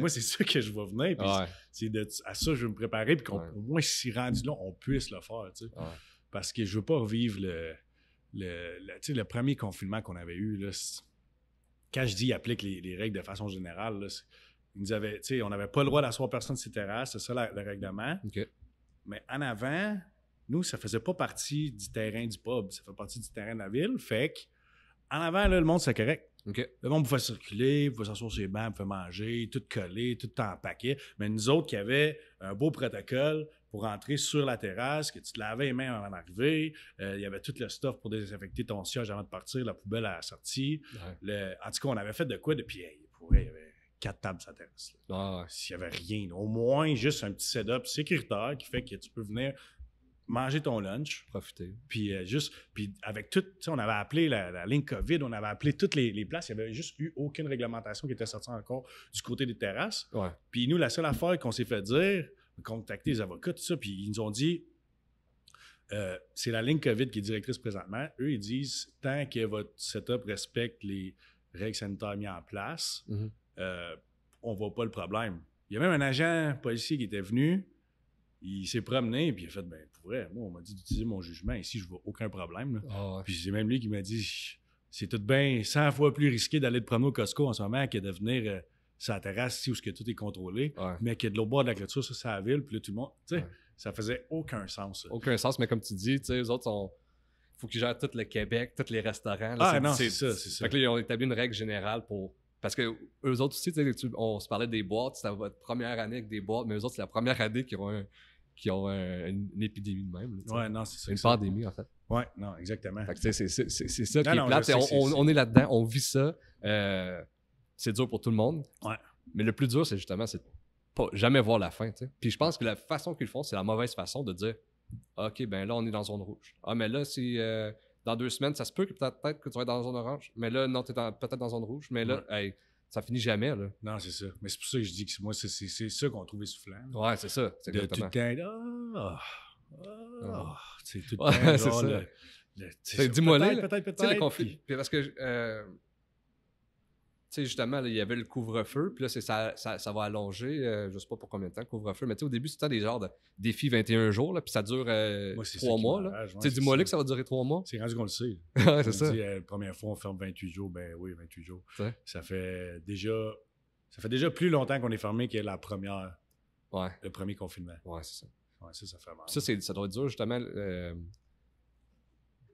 moi, c'est ça que je vais venir. C'est à ça je veux me préparer puis qu'au moins, si rendu là, on puisse le faire. Parce que je veux pas revivre le, le, premier confinement qu'on avait eu. Là, quand je dis applique les, règles de façon générale, nous nous on n'avait pas le droit d'asseoir personne sur la terrasse. c'est ça le règlement. Mais en avant, nous, ça faisait pas partie du terrain du pub, ça fait partie du terrain de la ville. Fait que, en avant, là, le monde, c'est correct. Le monde pouvait circuler, pouvait s'asseoir sur les bancs, pouvait manger, tout coller, tout en paquet. Mais nous autres qui avait un beau protocole pour entrer sur la terrasse, que tu te lavais les mains avant d'arriver, euh, il y avait tout le stuff pour désinfecter ton siège avant de partir, la poubelle à la sortie. en tout cas, on avait fait de quoi de hey, il y avait quatre tables sur la terrasse. Ah, S'il n'y avait rien, au moins juste un petit setup sécuritaire qui fait que tu peux venir manger ton lunch. Profiter. Puis euh, juste, puis avec tout, on avait appelé la, ligne COVID, on avait appelé toutes les, places. Il n'y avait juste eu aucune réglementation qui était sortie encore du côté des terrasses. Puis nous, la seule affaire qu'on s'est fait dire, contacter les avocats, tout ça, puis ils nous ont dit, euh, c'est la ligne COVID qui est directrice présentement. Eux, ils disent, tant que votre setup respecte les règles sanitaires mises en place, mm-hmm. euh, on ne voit pas le problème. Il y a même un agent policier qui était venu, il s'est promené, puis il a fait, ben, pour vrai, moi, on m'a dit d'utiliser mon jugement. Ici, je vois aucun problème. Ah, puis c'est même lui qui m'a dit, c'est tout bien 100 fois plus risqué d'aller de promener au Costco en ce moment que de venir euh, sur terrasse ici où que tout est contrôlé, mais qu'il y a de l'eau bord de la clôture, ça, c'est la ville, puis là, tout le monde, tu sais, ça faisait aucun sens. Aucun sens, mais comme tu dis, tu sais, les autres sont faut qu'ils gèrent tout le Québec, tous les restaurants. ah non, c'est ça, c'est ça. Fait là, ils ont établi une règle générale pour... Parce que eux autres aussi, tu, sais on se parlait des boîtes, c'est votre première année que des boîtes, mais eux autres, c'est la première année qu'ils ont un, qui ont une, épidémie de même. non, c'est Une pandémie, en fait. Oui, non, exactement. C'est ça qui plate. on, est là-dedans, on vit ça. Euh, c'est dur pour tout le monde. Mais le plus dur, c'est justement, c'est pas jamais voir la fin. Puis je pense que la façon qu'ils font, c'est la mauvaise façon de dire OK, ben là, on est dans zone rouge. Ah, mais là, si euh, dans deux semaines, ça se peut que peut-être que tu vas être dans zone orange. Mais là, non, tu es peut-être dans zone rouge. Mais là, ça finit jamais. Là. Non, c'est ça. Mais c'est pour ça que je dis que moi, c'est ça qu'on trouve essoufflant. Ouais, c'est ça. De tout le temps, ah, ah, ah. c'est tout le temps. c'est Dis-moi là. Peut-être, peut parce que. Euh, tu sais, justement, il y avait le couvre-feu, puis là, c'est, ça, ça, va allonger, je euh, je sais pas pour combien de temps, le couvre-feu, mais tu sais, au début, c'était des genres de défis 21 jours, puis ça dure euh, trois 3 mois. Là. sais, dis-moi là que ça va durer 3 mois. C'est rendu qu'on le sait. c'est ça. Euh, la première fois, on ferme 28 jours, ben oui, 28 jours. ça fait déjà ça fait déjà plus longtemps qu'on est fermé que la première, ouais. le premier confinement. Ouais, c'est ça. Ouais, ça, ça fait mal. Ça, ça doit être dur, justement.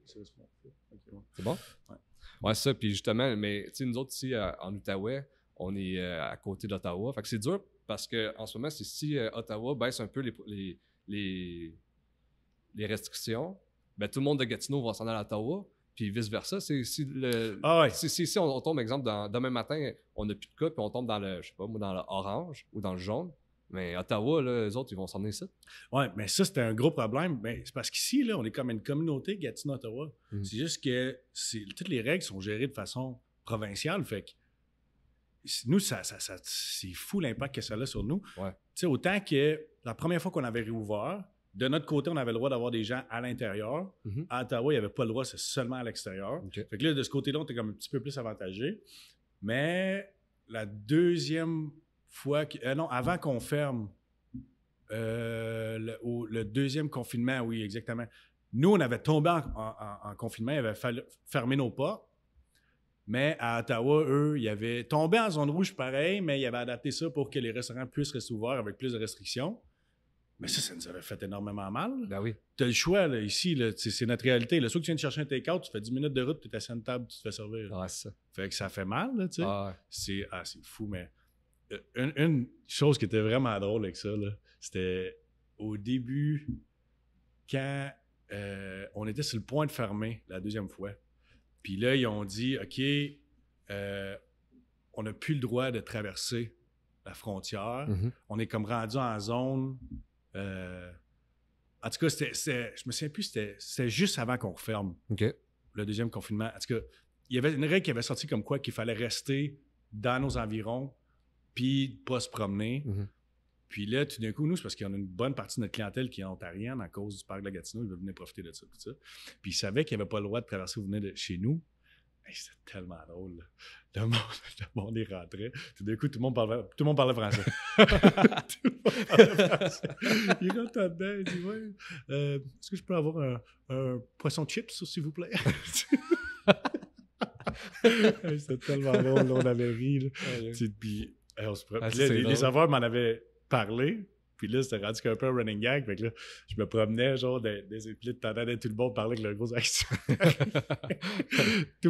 C'est bon? Ouais, ça. Puis justement, mais tu sais, nous autres ici en Outaouais, on est euh, à côté d'Ottawa. Fait que c'est dur parce qu'en ce moment, si euh, Ottawa baisse un peu les, les, restrictions, ben, tout le monde de Gatineau va s'en aller à Ottawa. Puis vice-versa, c'est si, ah si, si, on, tombe, exemple, demain matin, on n'a plus de cas, puis on tombe dans le, je sais pas, dans le orange ou dans le jaune, mais Ottawa, là, eux autres, ils vont s'emmener ça. Oui, mais ça, c'était un gros problème. Mais ben, c'est parce qu'ici, là, on est comme une communauté Gatineau-Ottawa. Mm. C'est juste que toutes les règles sont gérées de façon provinciale. Fait que nous, ça, ça, c'est fou l'impact que ça a sur nous. Tu sais, autant que la première fois qu'on avait réouvert, de notre côté, on avait le droit d'avoir des gens à l'intérieur. Mm-hmm. À Ottawa, il n'y avait pas le droit, c'est seulement à l'extérieur. Fait que là, de ce côté-là, on était comme un petit peu plus avantagé. Mais la deuxième euh, non, avant qu'on ferme euh, le, deuxième confinement, oui, exactement. Nous, on avait tombé en, confinement, il avait fallu fermer nos portes. Mais à Ottawa, eux, ils avaient tombé en zone rouge pareil, mais ils avaient adapté ça pour que les restaurants puissent rester ouverts avec plus de restrictions. Mais ça, ça nous avait fait énormément mal. Ben oui. Tu as le choix, là, ici, c'est notre réalité. Le Soit que tu viens de chercher un take-out, tu fais 10 minutes de route, tu es assis à une table, tu te fais servir. Ouais, ah, ça. Fait que ça fait mal, tu sais. Ah, ah, C'est fou, mais euh, une, chose qui était vraiment drôle avec ça, c'était au début, quand euh, on était sur le point de fermer la deuxième fois, puis là, ils ont dit OK, euh, on n'a plus le droit de traverser la frontière. Mhm. On est comme rendu en zone. en tout cas, je ne je me souviens plus, c'était juste avant qu'on referme le deuxième confinement. En tout cas, il y avait une règle qui avait sorti comme quoi qu'il fallait rester dans nos environs puis de pas se promener. Mm-hmm. Puis là, tout d'un coup, nous, c'est parce qu'il en a une bonne partie de notre clientèle qui est ontarienne à cause du parc de la Gatineau. Ils veulent venir profiter de ça. Puis, ils savaient qu'ils avait pas le droit de traverser, vous venez de chez nous. C'était tellement drôle. Tout Le, monde, est rentré. Tout d'un coup, tout le monde parlait, tout le monde français. tout le monde parlait français. Il rentre dedans, il dit euh, Est-ce que je peux avoir un, poisson chips, s'il vous plaît C'est C'était tellement drôle, on avait ri. Puis ah, les, serveurs m'en avaient parlé. Puis là, c'était rendu un peu un running gag. Fait que là, je me promenais, genre, des, des puis t'entendais tout le monde parler avec le gros action. tout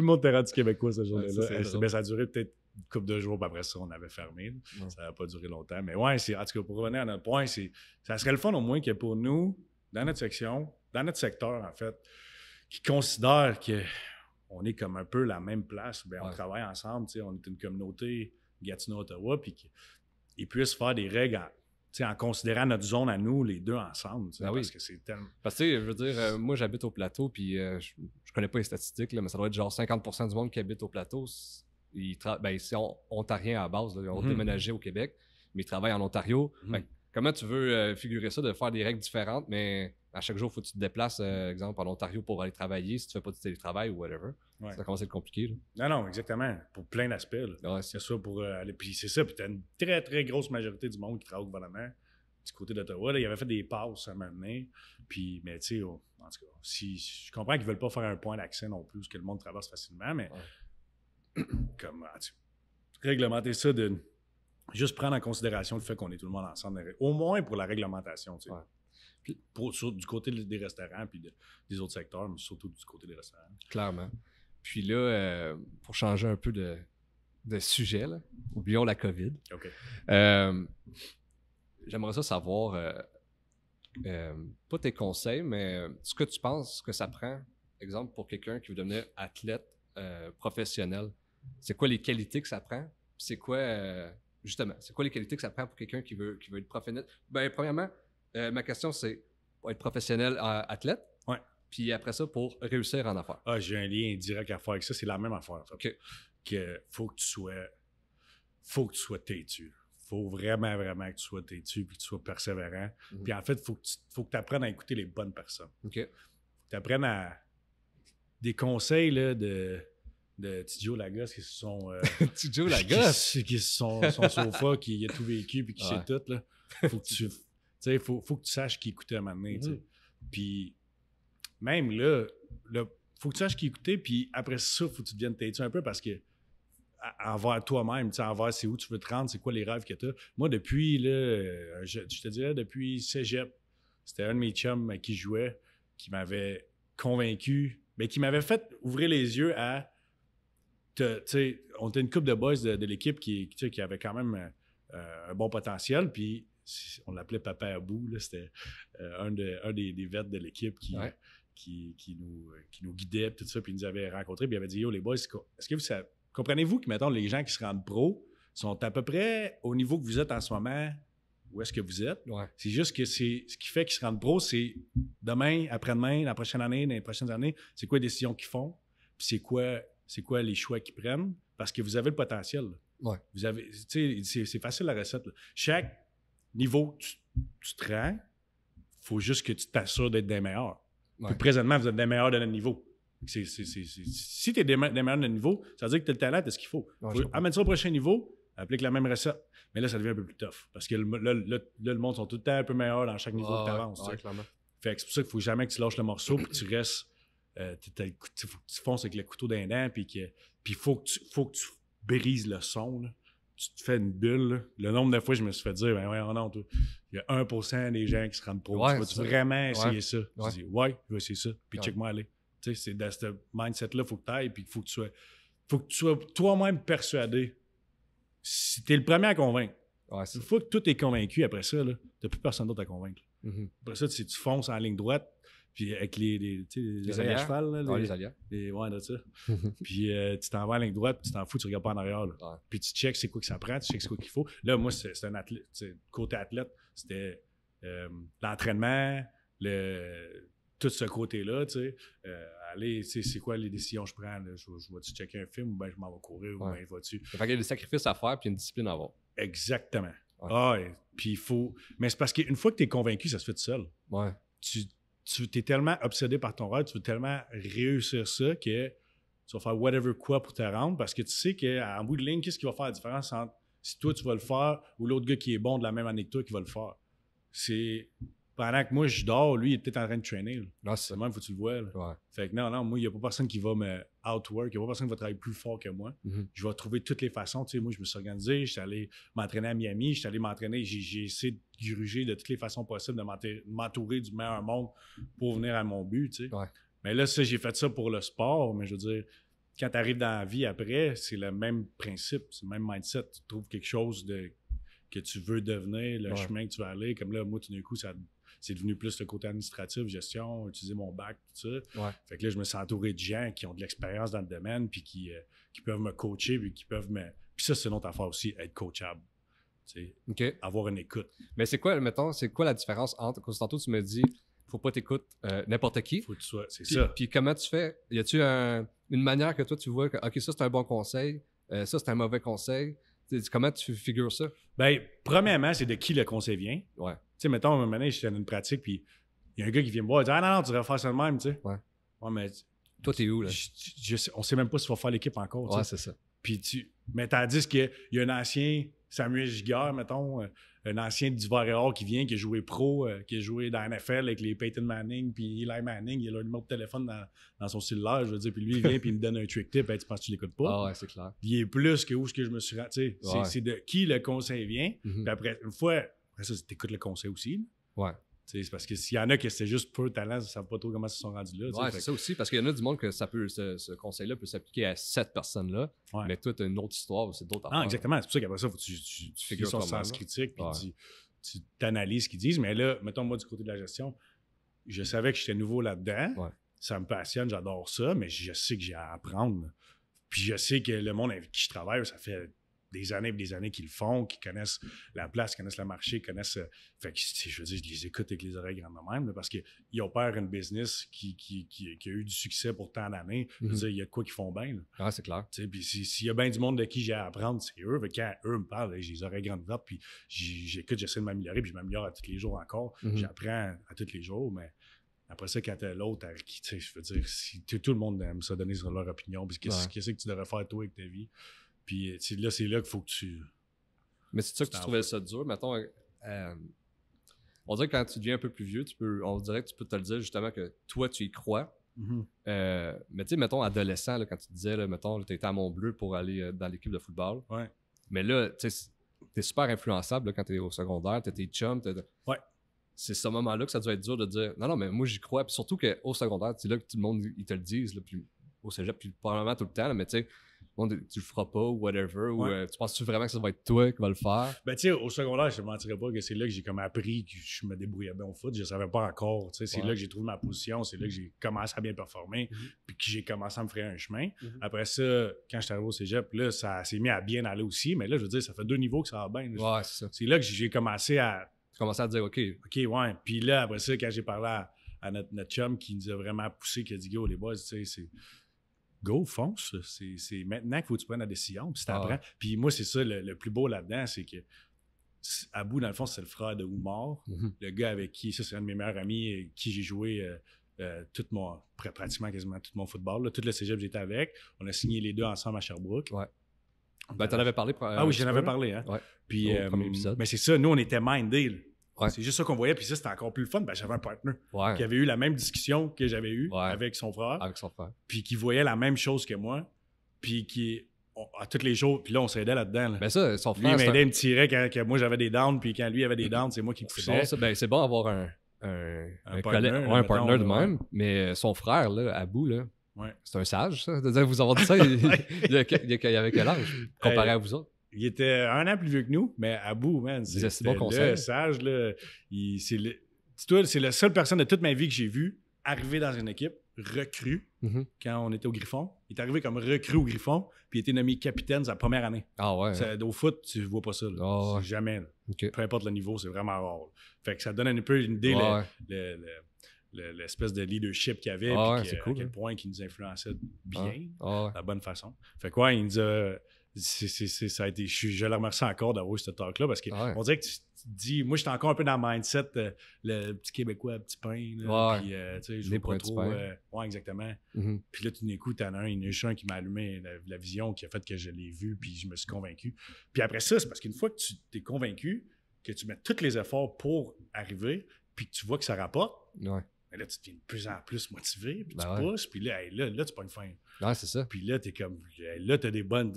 le monde était rendu québécois ce jour-là. ça, a duré peut-être une couple de jours, puis après ça, on avait fermé. Ça n'a pas duré longtemps. Mais ouais, en tout cas, pour revenir à notre point, ça serait le fun au moins que pour nous, dans notre section, dans notre secteur, en fait, qui considèrent qu'on est comme un peu la même place, bien, on travaille ensemble, on est une communauté Gatineau-Ottawa, puis qu'ils puissent faire des règles en, considérant notre zone à nous, les deux ensemble. Ben parce que c'est tellement. Parce que, je veux dire, euh, moi, j'habite au plateau, puis euh, je, connais pas les statistiques, mais ça doit être genre 50 du monde qui habite au plateau. Ils ben, sont ontariens à base, ils ont mhm. déménagé au Québec, mais ils travaillent en Ontario. Mhm. comment tu veux euh, figurer ça de faire des règles différentes, mais à chaque jour, faut que tu te déplaces, euh, exemple, en Ontario pour aller travailler, si tu ne fais pas du télétravail ou whatever. Ça commence à être compliqué. Non, non, exactement. Pour plein d'aspects. c'est ça pour euh, aller. Puis c'est ça. Puis tu as une très, très grosse majorité du monde qui travaille au gouvernement du côté d'Ottawa. y avait fait des passes à moment Puis, mais tu sais, oh, en tout cas, si, je comprends qu'ils ne veulent pas faire un point d'accès non plus, que le monde traverse facilement, mais comment réglementer ça de juste prendre en considération le fait qu'on est tout le monde ensemble, au moins pour la réglementation. Tu sais pour, du côté des restaurants, puis des autres secteurs, mais surtout du côté des restaurants. Clairement. Puis là, euh, pour changer un peu de, sujet, oublions la COVID. OK. Euh, j'aimerais ça savoir, euh, pas tes conseils, mais ce que tu penses que ça prend, exemple, pour quelqu'un qui veut devenir athlète professionnel. C'est quoi les qualités que ça prend? C'est quoi, justement, c'est quoi les qualités que ça prend pour quelqu'un qui veut, qui veut être professionnel? Ben, premièrement, euh, ma question, c'est être professionnel euh, athlète. Ouais. Puis après ça, pour réussir en affaires. Ah, j'ai un lien direct à faire avec ça. C'est la même affaire. OK. Que faut que tu sois, faut que tu sois têtu. Faut vraiment, vraiment que tu sois têtu puis que tu sois persévérant. Mhm. Puis en fait, faut que tu, apprennes à écouter les bonnes personnes. OK. Tu apprennes à des conseils de de Tidjo Lagos qui se sont. Euh, Tidjo Lagos? Qui, se sont son sofa, qui a tout vécu puis qui sait tout. Là. Faut que tu tu sais, il faut, que tu saches qui écoutait à un moment mhm. Puis même là, il faut que tu saches qui écoutait puis après ça, faut que tu deviennes têtu un peu parce que avoir envers toi-même, envers c'est où tu veux te rendre, c'est quoi les rêves que tu as. Moi, depuis, là, euh, je, te dirais, depuis cégep, c'était un de mes chums qui jouait, qui m'avait convaincu, mais qui m'avait fait ouvrir les yeux à. sais, on était une coupe de boys de, l'équipe qui, qui avait quand même euh, un bon potentiel, puis on l'appelait Papa Abou, c'était euh, un, des, des vêtements de l'équipe qui, qui, nous, qui nous guidait, tout ça, puis il nous avait rencontrés, puis il avait dit Yo, les boys, est-ce que vous comprenez-vous que, mettons, les gens qui se rendent pro sont à peu près au niveau que vous êtes en ce moment, où est-ce que vous êtes C'est juste que c'est ce qui fait qu'ils se rendent pro, c'est demain, après-demain, la prochaine année, les prochaines années, c'est quoi les décisions qu'ils font, puis c'est quoi, quoi les choix qu'ils prennent, parce que vous avez le potentiel. Vous avez, c'est facile la recette. Chaque niveau, tu, te rends, faut juste que tu t'assures d'être des meilleurs. présentement, vous êtes des meilleurs de notre niveau. si tu es des, meilleurs de notre niveau, ça veut dire que tu as le talent, tu ce qu'il faut. amène ça au prochain niveau, applique la même recette. Mais là, ça devient un peu plus tough. Parce que le, le, monde sont tout le temps un peu meilleurs dans chaque niveau que tu avances. fait que c'est pour ça qu'il faut jamais que tu lâches le morceau puis tu restes. Euh, tu fonces avec le couteau d'un dent, puis il faut, que tu, faut que tu brises le son tu te fais une bulle. Le nombre de fois, je me suis fait dire, ben ouais, oh non, il y a 1% des gens qui se rendent pro. tu vas vraiment essayer ça? Tu dis, ouais, je vais essayer ça. Puis check-moi aller. Tu sais, c'est dans ce mindset-là, il faut que tu ailles. Puis il faut que tu sois, faut que tu sois toi-même persuadé. Si tu es le premier à convaincre, une fois que tout est convaincu après ça, tu n'as plus personne d'autre à convaincre. Mm-hmm. Après ça, si tu fonces en ligne droite, puis avec les, les, les, les alliés à cheval. Là, les, les alliés. Les, ouais, puis euh, tu t'en vas à la ligne droite, puis tu t'en fous, tu regardes pas en arrière. Puis tu checks c'est quoi que ça prend, tu checks c'est quoi qu'il faut. Là, moi, c'est un athlète. Côté athlète, c'était euh, l'entraînement, le tout ce côté-là, tu sais, euh, allez, tu sais, c'est quoi les décisions que je prends? Je, vois tu checker un film ou bien je m'en vais courir ou bien vas-tu? il y a des sacrifices à faire puis une discipline à avoir. Exactement. Ouais. Ah, puis il faut. Mais c'est parce qu'une fois que tu es convaincu, ça se fait tout seul. Ouais. Tu, tu es tellement obsédé par ton rêve, tu veux tellement réussir ça que tu vas faire whatever quoi pour te rendre parce que tu sais qu'en bout de ligne, qu'est-ce qui va faire la différence entre si toi tu vas le faire ou l'autre gars qui est bon de la même année que toi qui va le faire? C'est pendant que moi je dors, lui, il est peut-être en train de traîner. Ah, c'est même, faut que tu le vois. Fait que non, non, moi, il n'y a pas personne qui va me outwork, il n'y a pas personne qui va travailler plus fort que moi. Mhm. Je vais trouver toutes les façons. Tu sais, moi, je me suis organisé, je suis allé m'entraîner à Miami, je suis allé m'entraîner, j'ai essayé de gruger de toutes les façons possibles, de m'entourer du meilleur monde pour venir à mon but. Tu sais. Mais là, j'ai fait ça pour le sport, mais je veux dire, quand tu arrives dans la vie après, c'est le même principe, c'est le même mindset. Tu trouves quelque chose de que tu veux devenir, le chemin que tu vas aller. Comme là, moi, tout d'un coup, ça c'est devenu plus le côté administratif, gestion, utiliser mon bac, tout ça. Fait que là, je me sens entouré de gens qui ont de l'expérience dans le domaine, puis qui, euh, qui peuvent me coacher, puis qui peuvent me. Puis ça, c'est une autre affaire aussi, être coachable. Ok. Avoir une écoute. Mais c'est quoi, mettons, c'est quoi la différence entre. Tantôt, tu me dis, faut pas t'écouter euh, n'importe qui. Faut que tu sois, c'est ça. Puis comment tu fais Y a-tu une manière que toi, tu vois que, OK, ça, c'est un bon conseil, euh, ça, c'est un mauvais conseil Comment tu figures ça? Bien, premièrement, c'est de qui le conseil vient. Ouais. Tu sais, mettons, un donné, je suis dans une pratique, puis il y a un gars qui vient me voir, il dit Ah non, non, tu devrais faire ça de même, tu sais. Ouais. ouais. mais. Toi, t'es où, là je, ne On sait même pas si va faire l'équipe encore. Ouais, c'est ça. Puis tu. Mais tandis qu'il y a un ancien Samuel Giguère, mettons, euh, un ancien du Or qui vient, qui a joué pro, euh, qui a joué dans NFL avec les Peyton Manning, puis Eli Manning, il a le numéro de téléphone dans, son cellulaire, je veux dire, puis lui, il vient, puis il me donne un trick tip, et tu penses que tu l'écoutes pas? Ah ouais, c'est clair. Il est plus que où ce que je me suis rendu, tu sais, c'est de qui le conseil vient, mm-hmm. puis après, une fois, ça, ça, t'écoutes le conseil aussi. Là. Ouais. C'est parce que s'il y en a qui c'est juste peu de talent, ils ne savent pas trop comment ils se sont rendus là. Ouais, c'est ça aussi, parce qu'il y en a du monde que ça peut, ce, conseil-là peut s'appliquer à cette personne-là, mais toi, tu as une autre histoire, c'est d'autres affaires. Non, exactement. C'est pour ça qu'après ça, faut que tu, tu, tu fais son sens critique, puis tu, analyses ce qu'ils disent. Mais là, mettons, moi, du côté de la gestion, je savais que j'étais nouveau là-dedans. Ça me passionne, j'adore ça, mais je sais que j'ai à apprendre. Puis je sais que le monde avec qui je travaille, ça fait des années et des années qu'ils le font, qui connaissent la place, qui connaissent le marché, qui connaissent. Euh, fait que, je veux dire, je les écoute avec les oreilles grandes même, parce qu'ils opèrent une business qui, a eu du succès pour tant d'années. Je veux mhm. dire, il y a quoi qu'ils font bien. Ah, c'est clair. Puis s'il y a bien du monde de qui j'ai à apprendre, c'est eux. Fait quand eux me parlent, j'ai les oreilles grandes ouvertes, puis j'écoute, j'essaie de m'améliorer, puis je m'améliore à tous les jours encore. Mhm. J'apprends à tous les jours, mais. Après ça, quand t'as l'autre, je veux dire, si, tout le monde aime ça donner leur opinion, puis qu'est-ce que tu devrais faire toi avec ta vie? Puis euh, là, c'est là qu'il faut que tu. Mais c'est ça que tu trouvais ça dur. Mettons, euh, on dirait que quand tu deviens un peu plus vieux, tu peux, on dirait que tu peux te le dire justement que toi, tu y crois. Mm-hmm. Euh, mais tu sais, mettons, adolescent, quand tu disais, là, mettons, tu étais à Mont-Bleu pour aller dans l'équipe de football. Mais là, tu es super influençable quand tu es au secondaire, tu étais chums. Ouais. C'est ce moment-là que ça doit être dur de dire non, non, mais moi j'y crois. Puis surtout qu'au secondaire, c'est là que tout le monde ils te le disent, puis au cégep, puis probablement tout le temps, mais tu sais, tu le feras pas ou whatever. Ou, euh, tu penses-tu vraiment que ça va être toi qui va le faire? Ben, tu sais, au secondaire, je ne mentirais pas que c'est là que j'ai comme appris que je me débrouillais bien au foot. Je ne savais pas encore. tu sais. C'est là que j'ai trouvé ma position. C'est là que j'ai commencé à bien performer. Mhm. Puis que j'ai commencé à me frayer un chemin. Mhm. Après ça, quand je suis arrivé au cégep, là, ça s'est mis à bien aller aussi. Mais là, je veux dire, ça fait deux niveaux que ça va bien. Ouais, c'est là que j'ai commencé à. commencé à dire OK. OK, ouais. Puis là, après ça, quand j'ai parlé à, notre, chum qui nous a vraiment poussé, qui a dit Go, les boys, tu sais, c'est go, fonce. C'est maintenant qu'il faut que tu prennes la décision. Puis ah moi, c'est ça le, plus beau là-dedans, c'est que bout dans le fond, c'est le frère de Oumar, mhm. le gars avec qui, ça, c'est un de mes meilleurs amis, euh, qui j'ai joué. Euh, euh, mon, pratiquement quasiment tout mon football. Tout le cégep, j'étais avec. On a signé les deux ensemble à Sherbrooke. Ouais. Ben, t'en avais parlé. ah oui, j'en avais parlé. Hein? Ouais. mais c'est ça, nous, on était deal. C'est juste ça qu'on voyait. Puis ça, c'était encore plus le fun. Ben, j'avais un partner qui avait eu la même discussion que j'avais eue avec son frère. Avec son frère. Puis qui voyait la même chose que moi. Puis qui, à tous les jours, puis là, on s'aidait là-dedans. Ben ça, son frère. Lui, il m'aidait, il me tirait quand, moi j'avais des downs. Puis quand lui avait des mm-hmm. downs, c'est moi qui poussais. Ben, c'est bon avoir un, un, un partner, de même. Mais euh, son frère, là, à bout, là. C'est un sage, ça, de dire vous avoir dit ça. il, y avait quel âge euh, comparé à vous autres? il était un an plus vieux que nous, mais à bout, man. C'est bon conseil. Le sage, là. C'est le, la seule personne de toute ma vie que j'ai vue arriver dans une équipe, recrue, mhm. quand on était au Griffon. Il est arrivé comme recrue au Griffon, puis il a été nommé capitaine sa première année. Ah ouais. Hein. au foot, tu vois pas ça. Ah jamais. Peu importe le niveau, c'est vraiment rare. Fait que ça donne un peu une idée de l'espèce de leadership qu'il avait, ah à, quel hein. point il nous influençait ah, bien, de la bonne façon. Fait quoi, il nous a c'est, c'est, ça a été, je, je le remercie encore d'avoir eu ce talk-là parce qu'on dirait que tu dis, moi, j'étais encore un peu dans le mindset, euh, le petit Québécois, petit pain, là, puis euh, tu sais, je pas trop. Euh, oui, exactement. Mm-hmm. Puis là, tu n'écoutes en un, il y a un qui m'a allumé la, vision qui a fait que je l'ai vu, puis je me suis convaincu. Puis après ça, c'est parce qu'une fois que tu t'es convaincu, que tu mets tous les efforts pour arriver, puis que tu vois que ça rapporte. Mais là, tu deviens de plus en plus motivé, puis tu ben pousses, puis là, là, là, tu une fin Ouais, c'est ça. Puis là, es comme, Là, là, as des bonnes,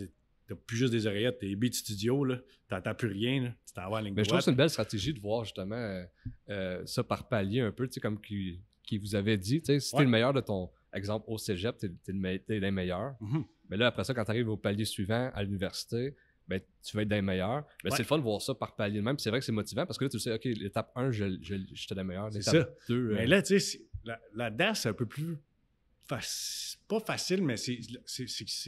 t'as plus juste des oreillettes, t'es de studio, là, t'entends plus rien, tu t'en à Mais je trouve que c'est une belle stratégie de voir justement euh, euh, ça par palier un peu, tu sais, comme qui, qui vous avait dit, tu sais, si tu es le meilleur de ton exemple au cégep, t'es, es le, meilleur. Mhm. Mais là, après ça, quand tu arrives au palier suivant à l'université, ben, tu vas être des meilleurs. Mais c'est le fun de voir ça par palier même. C'est vrai que c'est motivant parce que là, tu sais, OK, l'étape 1, je, j'étais des meilleurs. L'étape 2. Mais euh, là, tu sais, la, la c'est un peu plus pas facile, mais c'est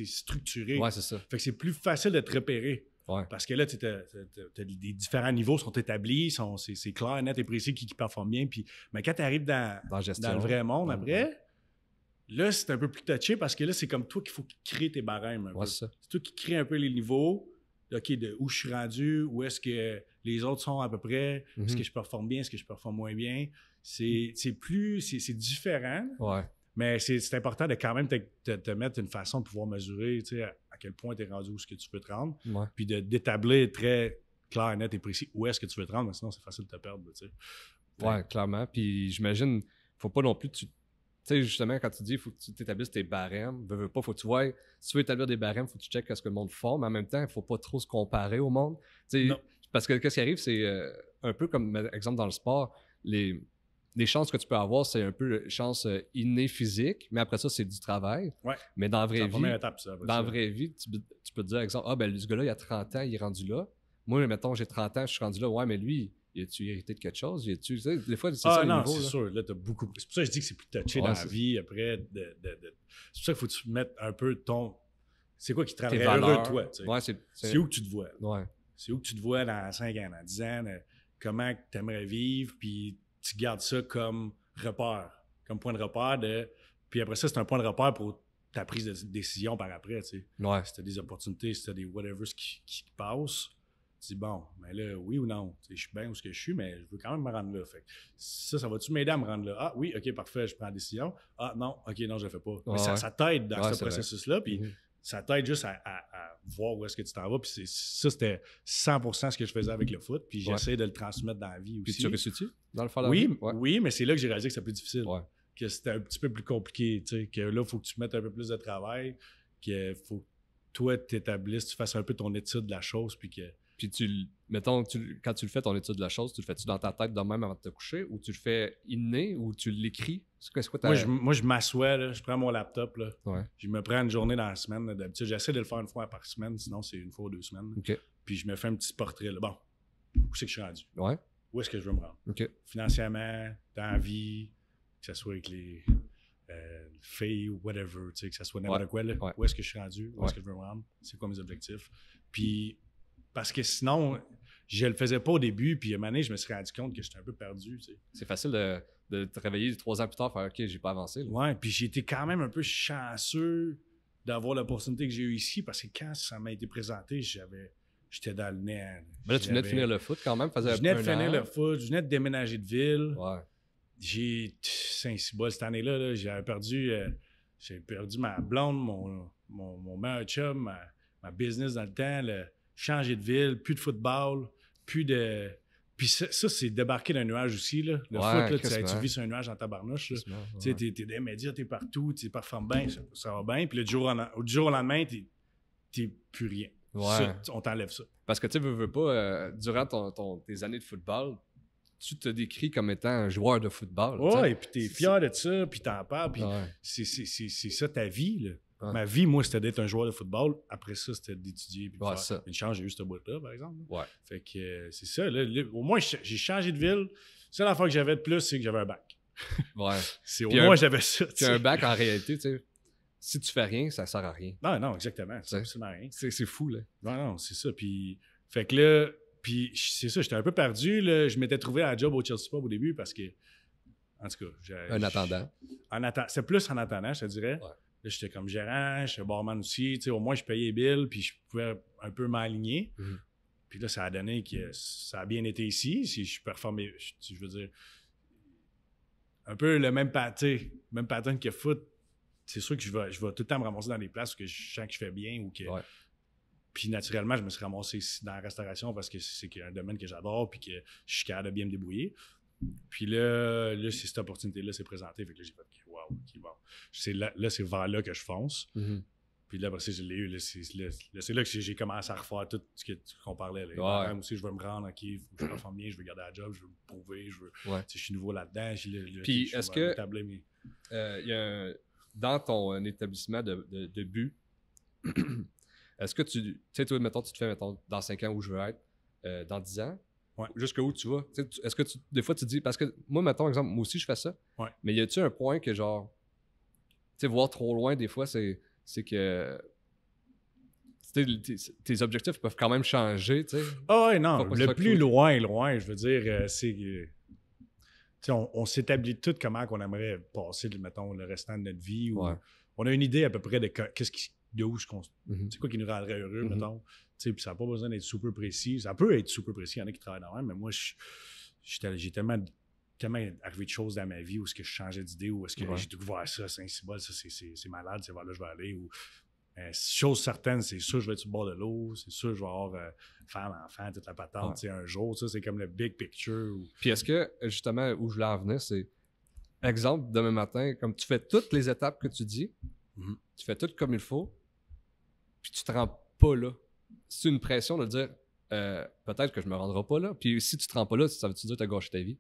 structuré. Ouais, c'est ça. Fait que c'est plus facile de te repérer. Ouais. Parce que là, des différents niveaux sont établis, sont, c'est, clair, net et précis qui, qui performe bien. Puis, mais quand tu arrives dans, dans, le vrai monde après, là, c'est un peu plus touché parce que là, c'est comme toi qu'il faut créer tes barèmes. c'est, toi qui crée un peu les niveaux. OK, de où je suis rendu, où est-ce que les autres sont à peu près, est-ce mm-hmm. que je performe bien, est-ce que je performe moins bien. C'est, plus, c'est, différent. Mais c'est important de quand même te, mettre une façon de pouvoir mesurer à, quel point tu es rendu où ce que tu peux te rendre. Puis d'établir très clair, net et précis où est-ce que tu veux te rendre, sinon c'est facile de te perdre. Oui, clairement. Puis j'imagine, faut pas non plus. Tu sais, justement, quand tu dis, faut que tu t'établisses tes barèmes, veux, pas, faut que tu vois, si tu veux établir des barèmes, faut que tu checkes ce que le monde forme. en même temps, il faut pas trop se comparer au monde. Parce que qu'est-ce qui arrive, c'est euh, un peu comme, exemple, dans le sport, les les chances que tu peux avoir, c'est un peu chance euh, innée physique, mais après ça, c'est du travail. Ouais. Mais dans la vraie vie, dans la vraie vie, tu, peux te dire, exemple, ah ben ce gars-là, il a 30 ans, il est rendu là. Moi, mettons, j'ai 30 ans, je suis rendu là, ouais, mais lui, il a tu hérité de quelque chose? Il tu sais, des fois, c'est ah, ça non, c'est sûr. Là, t'as beaucoup... C'est pour ça que je dis que c'est plus touché dans la vie après. De, de, de... C'est pour ça qu'il faut que tu mettes un peu ton... C'est quoi qui te rend heureux, toi? Tu sais. ouais, c'est, c'est... où que tu te vois. Ouais. C'est où que tu te vois dans 5 ans, dans 10 ans, comment tu aimerais vivre, puis tu gardes ça comme repère, comme point de repère. De... Puis après ça, c'est un point de repère pour ta prise de décision par après. Tu sais. Si tu as des opportunités, si tu as des whatever qui, passent, tu dis bon, mais là, oui ou non, je suis bien où je suis, mais je veux quand même me rendre là. Fait ça, ça va-tu m'aider à me rendre là? Ah oui, ok, parfait, je prends la décision. Ah non, ok, non, je ne le fais pas. mais ça, t'aide dans ce processus-là. Mhm ça t'aide juste à, voir où est-ce que tu t'en vas. Puis ça, c'était 100% ce que je faisais avec le foot. Puis j'essaie de le transmettre dans la vie aussi. Puis tu réussis-tu dans le fall Oui, oui mais c'est là que j'ai réalisé que c'était plus difficile. Que c'était un petit peu plus compliqué. Tu sais, que là, il faut que tu mettes un peu plus de travail. Qu'il faut que toi, tu établisses, tu fasses un peu ton étude de la chose. Puis que puis tu, mettons, tu, quand tu le fais, ton étude de la chose, tu le fais-tu dans ta tête de même avant de te coucher ou tu le fais inné ou tu l'écris? moi, je, moi, je m'assois, je prends mon laptop, je me prends une journée dans la semaine. D'habitude, j'essaie de le faire une fois par semaine, sinon c'est une fois ou deux semaines. Puis je me fais un petit portrait. Bon, où c'est que je suis rendu? Ouais. Où est-ce que je veux me rendre? Financièrement, dans la vie, que ce soit avec les euh, filles ou whatever, que ce soit n'importe quoi. Où est-ce que je suis rendu? Où est-ce que je veux me rendre? C'est quoi mes objectifs? Puis parce que sinon, je le faisais pas au début, puis à un moment donné, je me suis rendu compte que j'étais un peu perdu. Tu sais. C'est facile de, de, te réveiller trois ans plus tard, faire OK, j'ai pas avancé. Oui, Ouais, puis j'ai été quand même un peu chanceux d'avoir l'opportunité que j'ai eue ici, parce que quand ça m'a été présenté, j'avais j'étais dans le nez. Hein. Mais là, tu venais de finir le foot quand même. je venais de finir le foot, je venais de déménager de ville. Ouais. J'ai. 5-6 balles cette année-là, -là, j'avais perdu. Euh, j'ai perdu ma blonde, mon, mon, mon ma, ma, business dans le temps, le, changer de ville, plus de football, plus de. Puis ça, ça c'est débarquer d'un nuage aussi. Là. Le foot, là, tu, vis sur un nuage en tabarnouche. Tu sais, t'es es tu médias, t'es partout, tu performes bien, ça, va bien. Puis le jour, jour au lendemain, t'es plus rien. on t'enlève ça. Parce que tu veux, veux pas, euh, durant tes années de football, tu te décris comme étant un joueur de football. Ouais, et puis t'es fier de ça, puis t'en parles, puis c'est ça ta vie. Là. Ma vie, moi, c'était d'être un joueur de football. Après ça, c'était d'étudier. Puis ça. Une chance, j'ai eu ce boîte-là, par exemple. Ouais. Fait que euh, c'est ça. Là, au moins, j'ai changé de ville. La seule fois que j'avais de plus, c'est que j'avais un bac. Ouais. c'est au moins, j'avais ça. C'est un bac, en réalité, tu sais. Si tu fais rien, ça sert à rien. Non, non, exactement. C'est absolument rien. C'est fou, là. Non, non, c'est ça. Puis, fait que là, puis c'est ça, j'étais un peu perdu. Là. Je m'étais trouvé à la job au Chelsea Pub au début parce que, en tout cas, un attendant. c'est plus en attendant, je te dirais. Ouais. Là, j'étais comme gérant, j'étais barman aussi. au moins, je payais les billes, puis je pouvais un peu m'aligner. Mhm. Puis là, ça a donné que ça a bien été ici. Si je performais, je, veux dire, un peu le même pâté même pattern que foot. C'est sûr que je vais, je vais tout le temps me ramasser dans des places que je sens que je fais bien ou que. Puis naturellement, je me suis ramassé dans la restauration parce que c'est un domaine que j'adore puis que je suis capable de bien me débrouiller. Puis là, là cette opportunité-là s'est présentée. Fait que là, j'ai pas cas. C'est là, c'est vers là que je fonce. Mhm. Puis là, je l'ai eu. C'est là que j'ai commencé à refaire tout ce qu'on parlait. Là. aussi, je veux me rendre, à Kiev, je vais performe bien, je veux garder la job, je veux me prouver, je veux. je suis nouveau là-dedans. Puis est-ce que. Euh, y a dans ton euh, établissement de, but, est-ce que tu. Tu sais, mettons, tu te fais, mettons, dans 5 ans où je veux être, euh, dans 10 ans, Ouais. où tu vas. Est-ce que des fois tu dis, parce que moi, mettons exemple, moi aussi je fais ça, ouais. mais y a-tu un point que genre, tu sais, voir trop loin des fois, c'est, c'est que tes objectifs peuvent quand même changer, tu sais. Ah ouais, non, le plus loin loin, loin, je veux dire, euh, c'est. Euh, on, s'établit tout comment qu'on aimerait passer, mettons, le restant de notre vie. On a une idée à peu près de qu'est-ce qui, où mm-hmm. quoi qui nous rendrait heureux, mm-hmm. mettons. Puis ça n'a pas besoin d'être super précis. Ça peut être super précis, il y en a qui travaillent dans même, mais moi, j'ai tellement, tellement arrivé de choses dans ma vie où est-ce que je changeais d'idée, où est-ce que j'ai découvert ça, c'est ça c'est malade, c'est voilà je vais aller. Ou, euh, chose certaine, c'est sûr je vais être sur le bord de l'eau, c'est sûr je vais avoir euh, femme, enfant, toute la patente, un jour, ça c'est comme le big picture. Puis est-ce que, justement, où je voulais en venir, c'est exemple, demain matin, comme tu fais toutes les étapes que tu dis, mm-hmm. tu fais tout comme il faut, puis tu te rends pas là c'est une pression de dire euh, peut-être que je me rendrai pas là. Puis si tu ne te rends pas là, ça veut-tu dire que tu as gâché ta vie?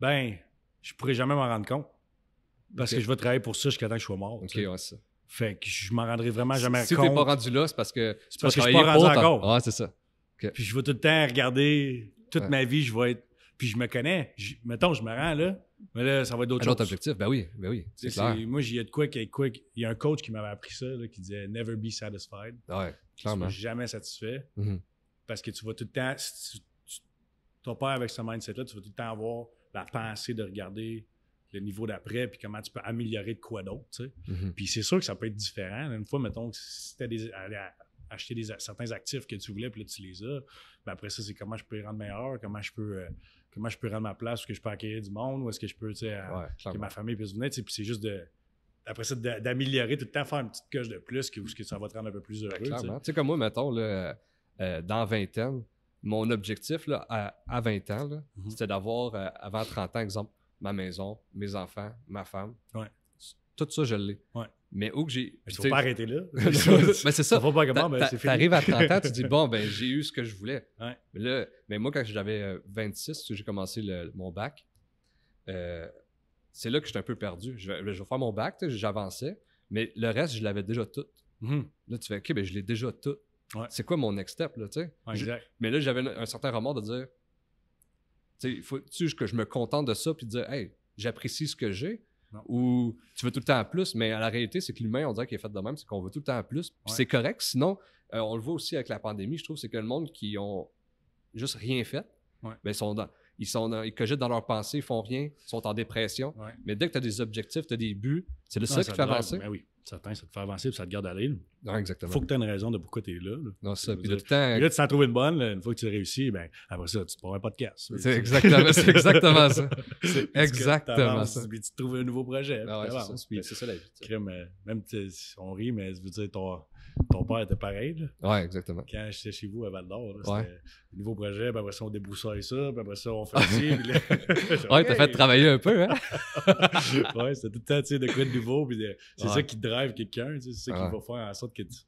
Ben, je pourrais jamais m'en rendre compte. Parce que je vais travailler pour ça jusqu'à temps que je sois mort. OK, ouais, ça. Fait que je m'en rendrai vraiment jamais compte. Si n'es pas rendu là, c'est parce que c'est parce que je suis pas rendu encore. Ah, c'est ça. Puis je vais tout le temps regarder toute ma vie, je vais être puis je me connais. mettons, je me rends là, mais là, ça va être d'autres choses. Un autre objectif, ben oui, ben oui, c'est clair. Moi, il y a de quoi, il y a un coach qui m'avait appris ça, qui disait « never be satisfied ouais tu ne jamais satisfait. Mhm. Parce que tu vas tout le temps, si tu avec ce mindset-là, tu vas tout le temps avoir la pensée de regarder le niveau d'après, puis comment tu peux améliorer de quoi d'autre. Mhm. Puis c'est sûr que ça peut être différent. Une fois, mettons, si tu as acheté des, certains actifs que tu voulais, puis là, tu les as, ben après ça, c'est comment je peux les rendre meilleur, comment je peux, euh, je peux rendre ma place, où que je peux acquérir du monde, ou est-ce que je peux, tu sais, que ma famille puisse venir. puis c'est juste de après ça, d'améliorer, tout le temps faire une petite coche de plus, que, que ça va te rendre un peu plus ben, heureux. Exactement. tu sais, comme moi, mettons, euh, euh, dans 20 ans, mon objectif là, à, 20 ans, mm-hmm. c'était d'avoir, euh, avant 30 ans, exemple, ma maison, mes enfants, ma femme. Tout ça, je l'ai. Mais où que j'ai. Il faut pas arrêter là. mais c'est ça. Tu pas comment, mais c'est fini. à 30 ans, tu dis, bon, ben, j'ai eu ce que je voulais. Mais, là, mais moi, quand j'avais 26, j'ai commencé mon bac, c'est là que j'étais un peu perdu. Je vais, je faire mon bac, j'avançais, mais le reste, je l'avais déjà tout. Mhm. Là, tu fais, OK, ben, je l'ai déjà tout. C'est quoi mon next step, là, Mais là, j'avais un, certain remords de dire, tu sais, faut que je me contente de ça puis de dire, hey, j'apprécie ce que j'ai? Ou tu veux tout le temps plus, mais à la réalité, c'est que l'humain, on dirait qu'il est fait de même, c'est qu'on veut tout le temps plus. Puis C'est correct. Sinon, euh, on le voit aussi avec la pandémie, je trouve, c'est que le monde qui ont juste rien fait, ben, sont dans ils, sont, dans, ils cogitent dans leurs pensées, ils font rien, ils sont en dépression. Mais dès que tu as des objectifs, tu as des buts, c'est le ah, seul qui te fait avancer. Ben oui, certain, ça te fait avancer et ça te garde à l'île. Non, ah, exactement. faut que tu aies une raison de pourquoi tu es là. là. Non, ça. Là, tu t'en trouves une bonne. une fois que tu réussi, ben, après ça, tu te prends un podcast. C'est exactement, c'est exactement ça. C'est exactement ça. Puis tu trouves un nouveau projet. Ah ouais, ben, c'est ça, la vie. Euh, même, on rit, mais je veux dire, toi. Ton père était pareil. Oui, Ouais, exactement. Quand j'étais chez vous à Val d'Or, c'était nouveau projet, puis après ça, on débroussaille ça, puis après ça, on fait ci. Oui, là, ouais, t'as fait travailler un peu, hein? ouais, c'était tout le temps, tu sais, de quoi de nouveau, puis c'est ça qui drive quelqu'un, c'est ça qui va faire en sorte que tu.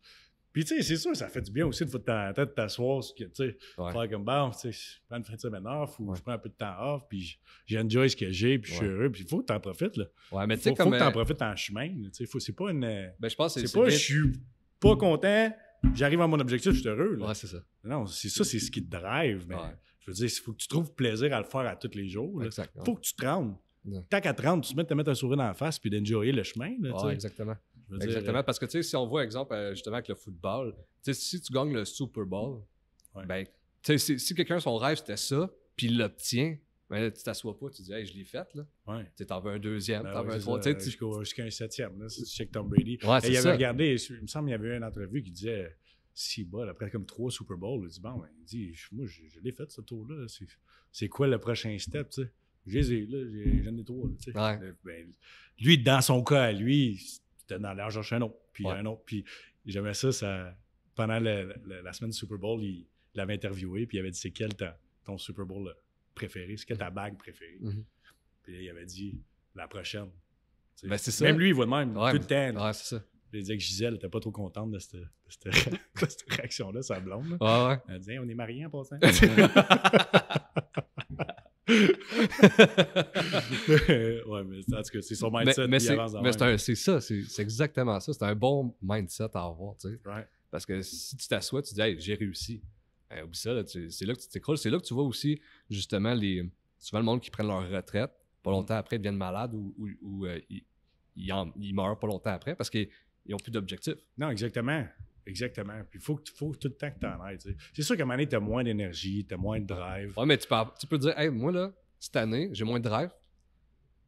Puis, tu sais, c'est sûr, ça fait du bien aussi de t'asseoir ta tête, t'asseoir, tu sais, faire comme, bon, tu sais, je prends une fin de semaine off ou je prends un peu de temps off, puis j'enjoy ce que j'ai, puis je suis heureux, puis il faut que t'en profites, là. Ouais, mais tu sais, comme. Faut que t'en euh, profites en chemin, tu sais, c'est pas une. Ben, je pense que c'est pas pas content, j'arrive à mon objectif, je suis heureux. Là. c'est ça. Non, c'est ça, c'est ce qui te drive. je veux dire, il faut que tu trouves plaisir à le faire à tous les jours. Il faut que tu te rendes. Tant qu'à 30, tu te mets te mettre un sourire dans la face puis d'enjoyer le chemin. exactement. Exactement. Euh, parce que si on voit exemple euh, justement avec le football, si tu gagnes le Super Bowl, ben, si, si quelqu'un son rêve c'était ça, puis il l'obtient, mais là, tu t'assois pas, tu dis, hey, je l'ai faite, là. Tu t'en veux un deuxième, ben t'en veux un troisième. Jusqu'à un septième, là, si Tom Brady. il avait regardé, il me semble, il y avait une entrevue qui disait, si bol, après comme trois Super Bowls, il dit, bon, ben, dit, moi, je, l'ai faite, ce tour-là. C'est quoi le prochain step, tu sais? J'ai là, j'en ai trois, tu euh, ben, lui, dans son cas à lui, c'était dans l'air, je un autre, puis un autre. Puis j'aimais ça, ça. Pendant la semaine du Super Bowl, il l'avait interviewé, puis il avait dit, c'est quel temps, ton Super Bowl, là? préféré, C'est que ta bague préférée? Mhm. Puis il avait dit la prochaine. Ben, même lui, il voit de même, ouais, tout le c'est ça. que Gisèle n'était pas trop contente de cette, réaction-là, sa blonde. Ouais, ouais. Elle disait On est mariés en passant. ouais, mais c'est son mindset. Mais, c'est ça, c'est exactement ça. C'est un bon mindset à avoir. tu sais. Parce que si tu t'assois, tu dis hey, j'ai réussi. Euh, oublie ça, c'est là que tu t'écroules. C'est là que tu vois aussi, justement, les, souvent le monde qui prend leur retraite, pas longtemps mm. après, ils deviennent malades ou, euh, ils, meurent pas longtemps après parce qu'ils n'ont plus d'objectifs Non, exactement. Exactement. Puis il faut, tout le temps que tu en ailles. C'est sûr qu'à un moment tu as moins d'énergie, tu as moins de drive. Oui, mais tu peux, tu dire, hey, moi, là, cette année, j'ai moins de drive.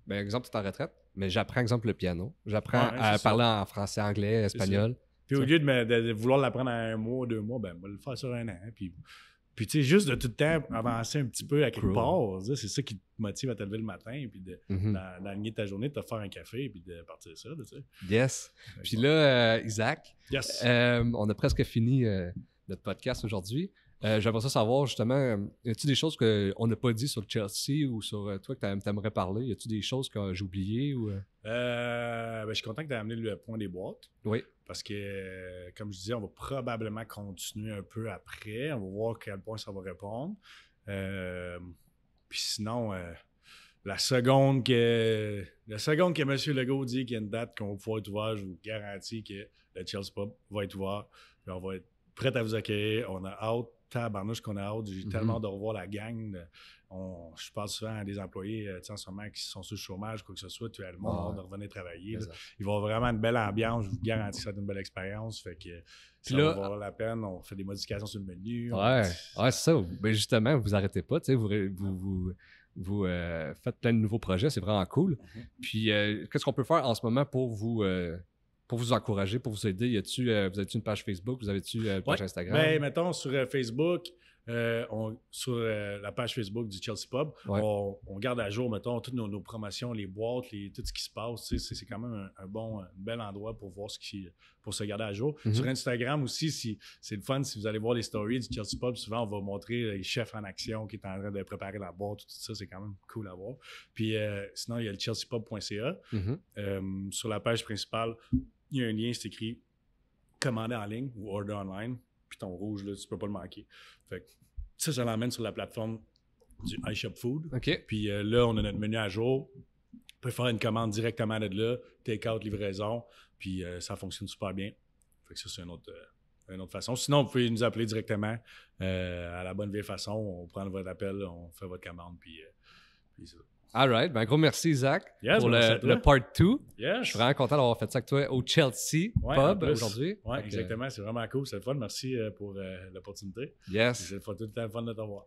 Ben, exemple, tu es en retraite, mais j'apprends, exemple, le piano. J'apprends à parler en français, anglais, espagnol. Puis au lieu de, vouloir l'apprendre à un mois, deux mois, ben, on va le faire sur un an. puis, puis tu sais, juste de tout le temps avancer un petit peu à quelque part, c'est ça qui te motive à te lever le matin, et puis mm-hmm. d'aligner ta journée, de te faire un café, et puis de partir ça. Là, yes. Puis là, euh, Isaac, euh, on a presque fini euh, notre podcast aujourd'hui. Euh, j'aimerais savoir justement, euh, y a-t-il des choses qu'on n'a pas dit sur Chelsea ou sur euh, toi que tu aimerais parler? Y a-t-il des choses que j'ai oubliées? Ou... Ben, je suis content que tu aies amené le point des boîtes. Oui. Parce que, comme je disais, on va probablement continuer un peu après. On va voir à quel point ça va répondre. Puis sinon, la seconde que la seconde que M. Legault dit qu'il y a une date qu'on va pouvoir être ouvert, je vous garantis que le Chelsea Pub va être ouvert. on va être prêt à vous accueillir. On a hâte tabarnouche qu'on a hâte. J'ai mhm. tellement de revoir la gang. On, je pense souvent à des employés euh, en ce moment qui sont sous chômage, quoi que ce soit. actuellement, le de revenir travailler. Ils vont vraiment une belle ambiance. Je vous garantis que ça va une belle expérience. Fait que ça va valoir la peine. On fait des modifications sur le menu. Ouais, c'est ça. Mais justement, vous arrêtez pas. Vous, vous, vous, vous euh, faites plein de nouveaux projets. C'est vraiment cool. Mhm. Puis, euh, qu'est-ce qu'on peut faire en ce moment pour vous pour vous encourager, pour vous aider? Y tu euh, vous avez-tu une page Facebook? Vous avez-tu euh, une page Instagram? Ben, mettons, sur euh, Facebook, sur la page Facebook du Chelsea Pub, on, garde à jour, mettons, toutes nos, promotions, les boîtes, tout ce qui se passe. c'est, quand même un, bon, bel endroit pour voir ce qui, pour se garder à jour. Mhm. Sur Instagram aussi, c'est le fun, si vous allez voir les stories du Chelsea Pub, souvent on va montrer les chefs en action qui est en train de préparer la boîte, tout ça, c'est quand même cool à voir. Puis sinon, il y a le chelseapub.ca. Mhm. sur la page principale, il y a un lien, c'est écrit commander en ligne ou order online, puis ton rouge, là, tu peux pas le manquer. Fait ça, ça l'emmène sur la plateforme du iShop Food. OK. Puis euh, là, on a notre menu à jour. Tu peux faire une commande directement de là, take-out, livraison, puis euh, ça fonctionne super bien. Fait que ça, c'est une autre, euh, une autre façon. Sinon, vous pouvez nous appeler directement à la bonne vieille façon. On prend votre appel, on fait votre commande, puis, puis ça. All right. Ben, gros merci, Zach, ben, pour le, le, part 2. Yes. Je suis vraiment content d'avoir fait ça avec toi au Chelsea Pub aujourd'hui. Oui, exactement. C'est vraiment cool. C'est le fun. Merci euh, pour euh, l'opportunité. Yes. C'est le fun de t'avoir.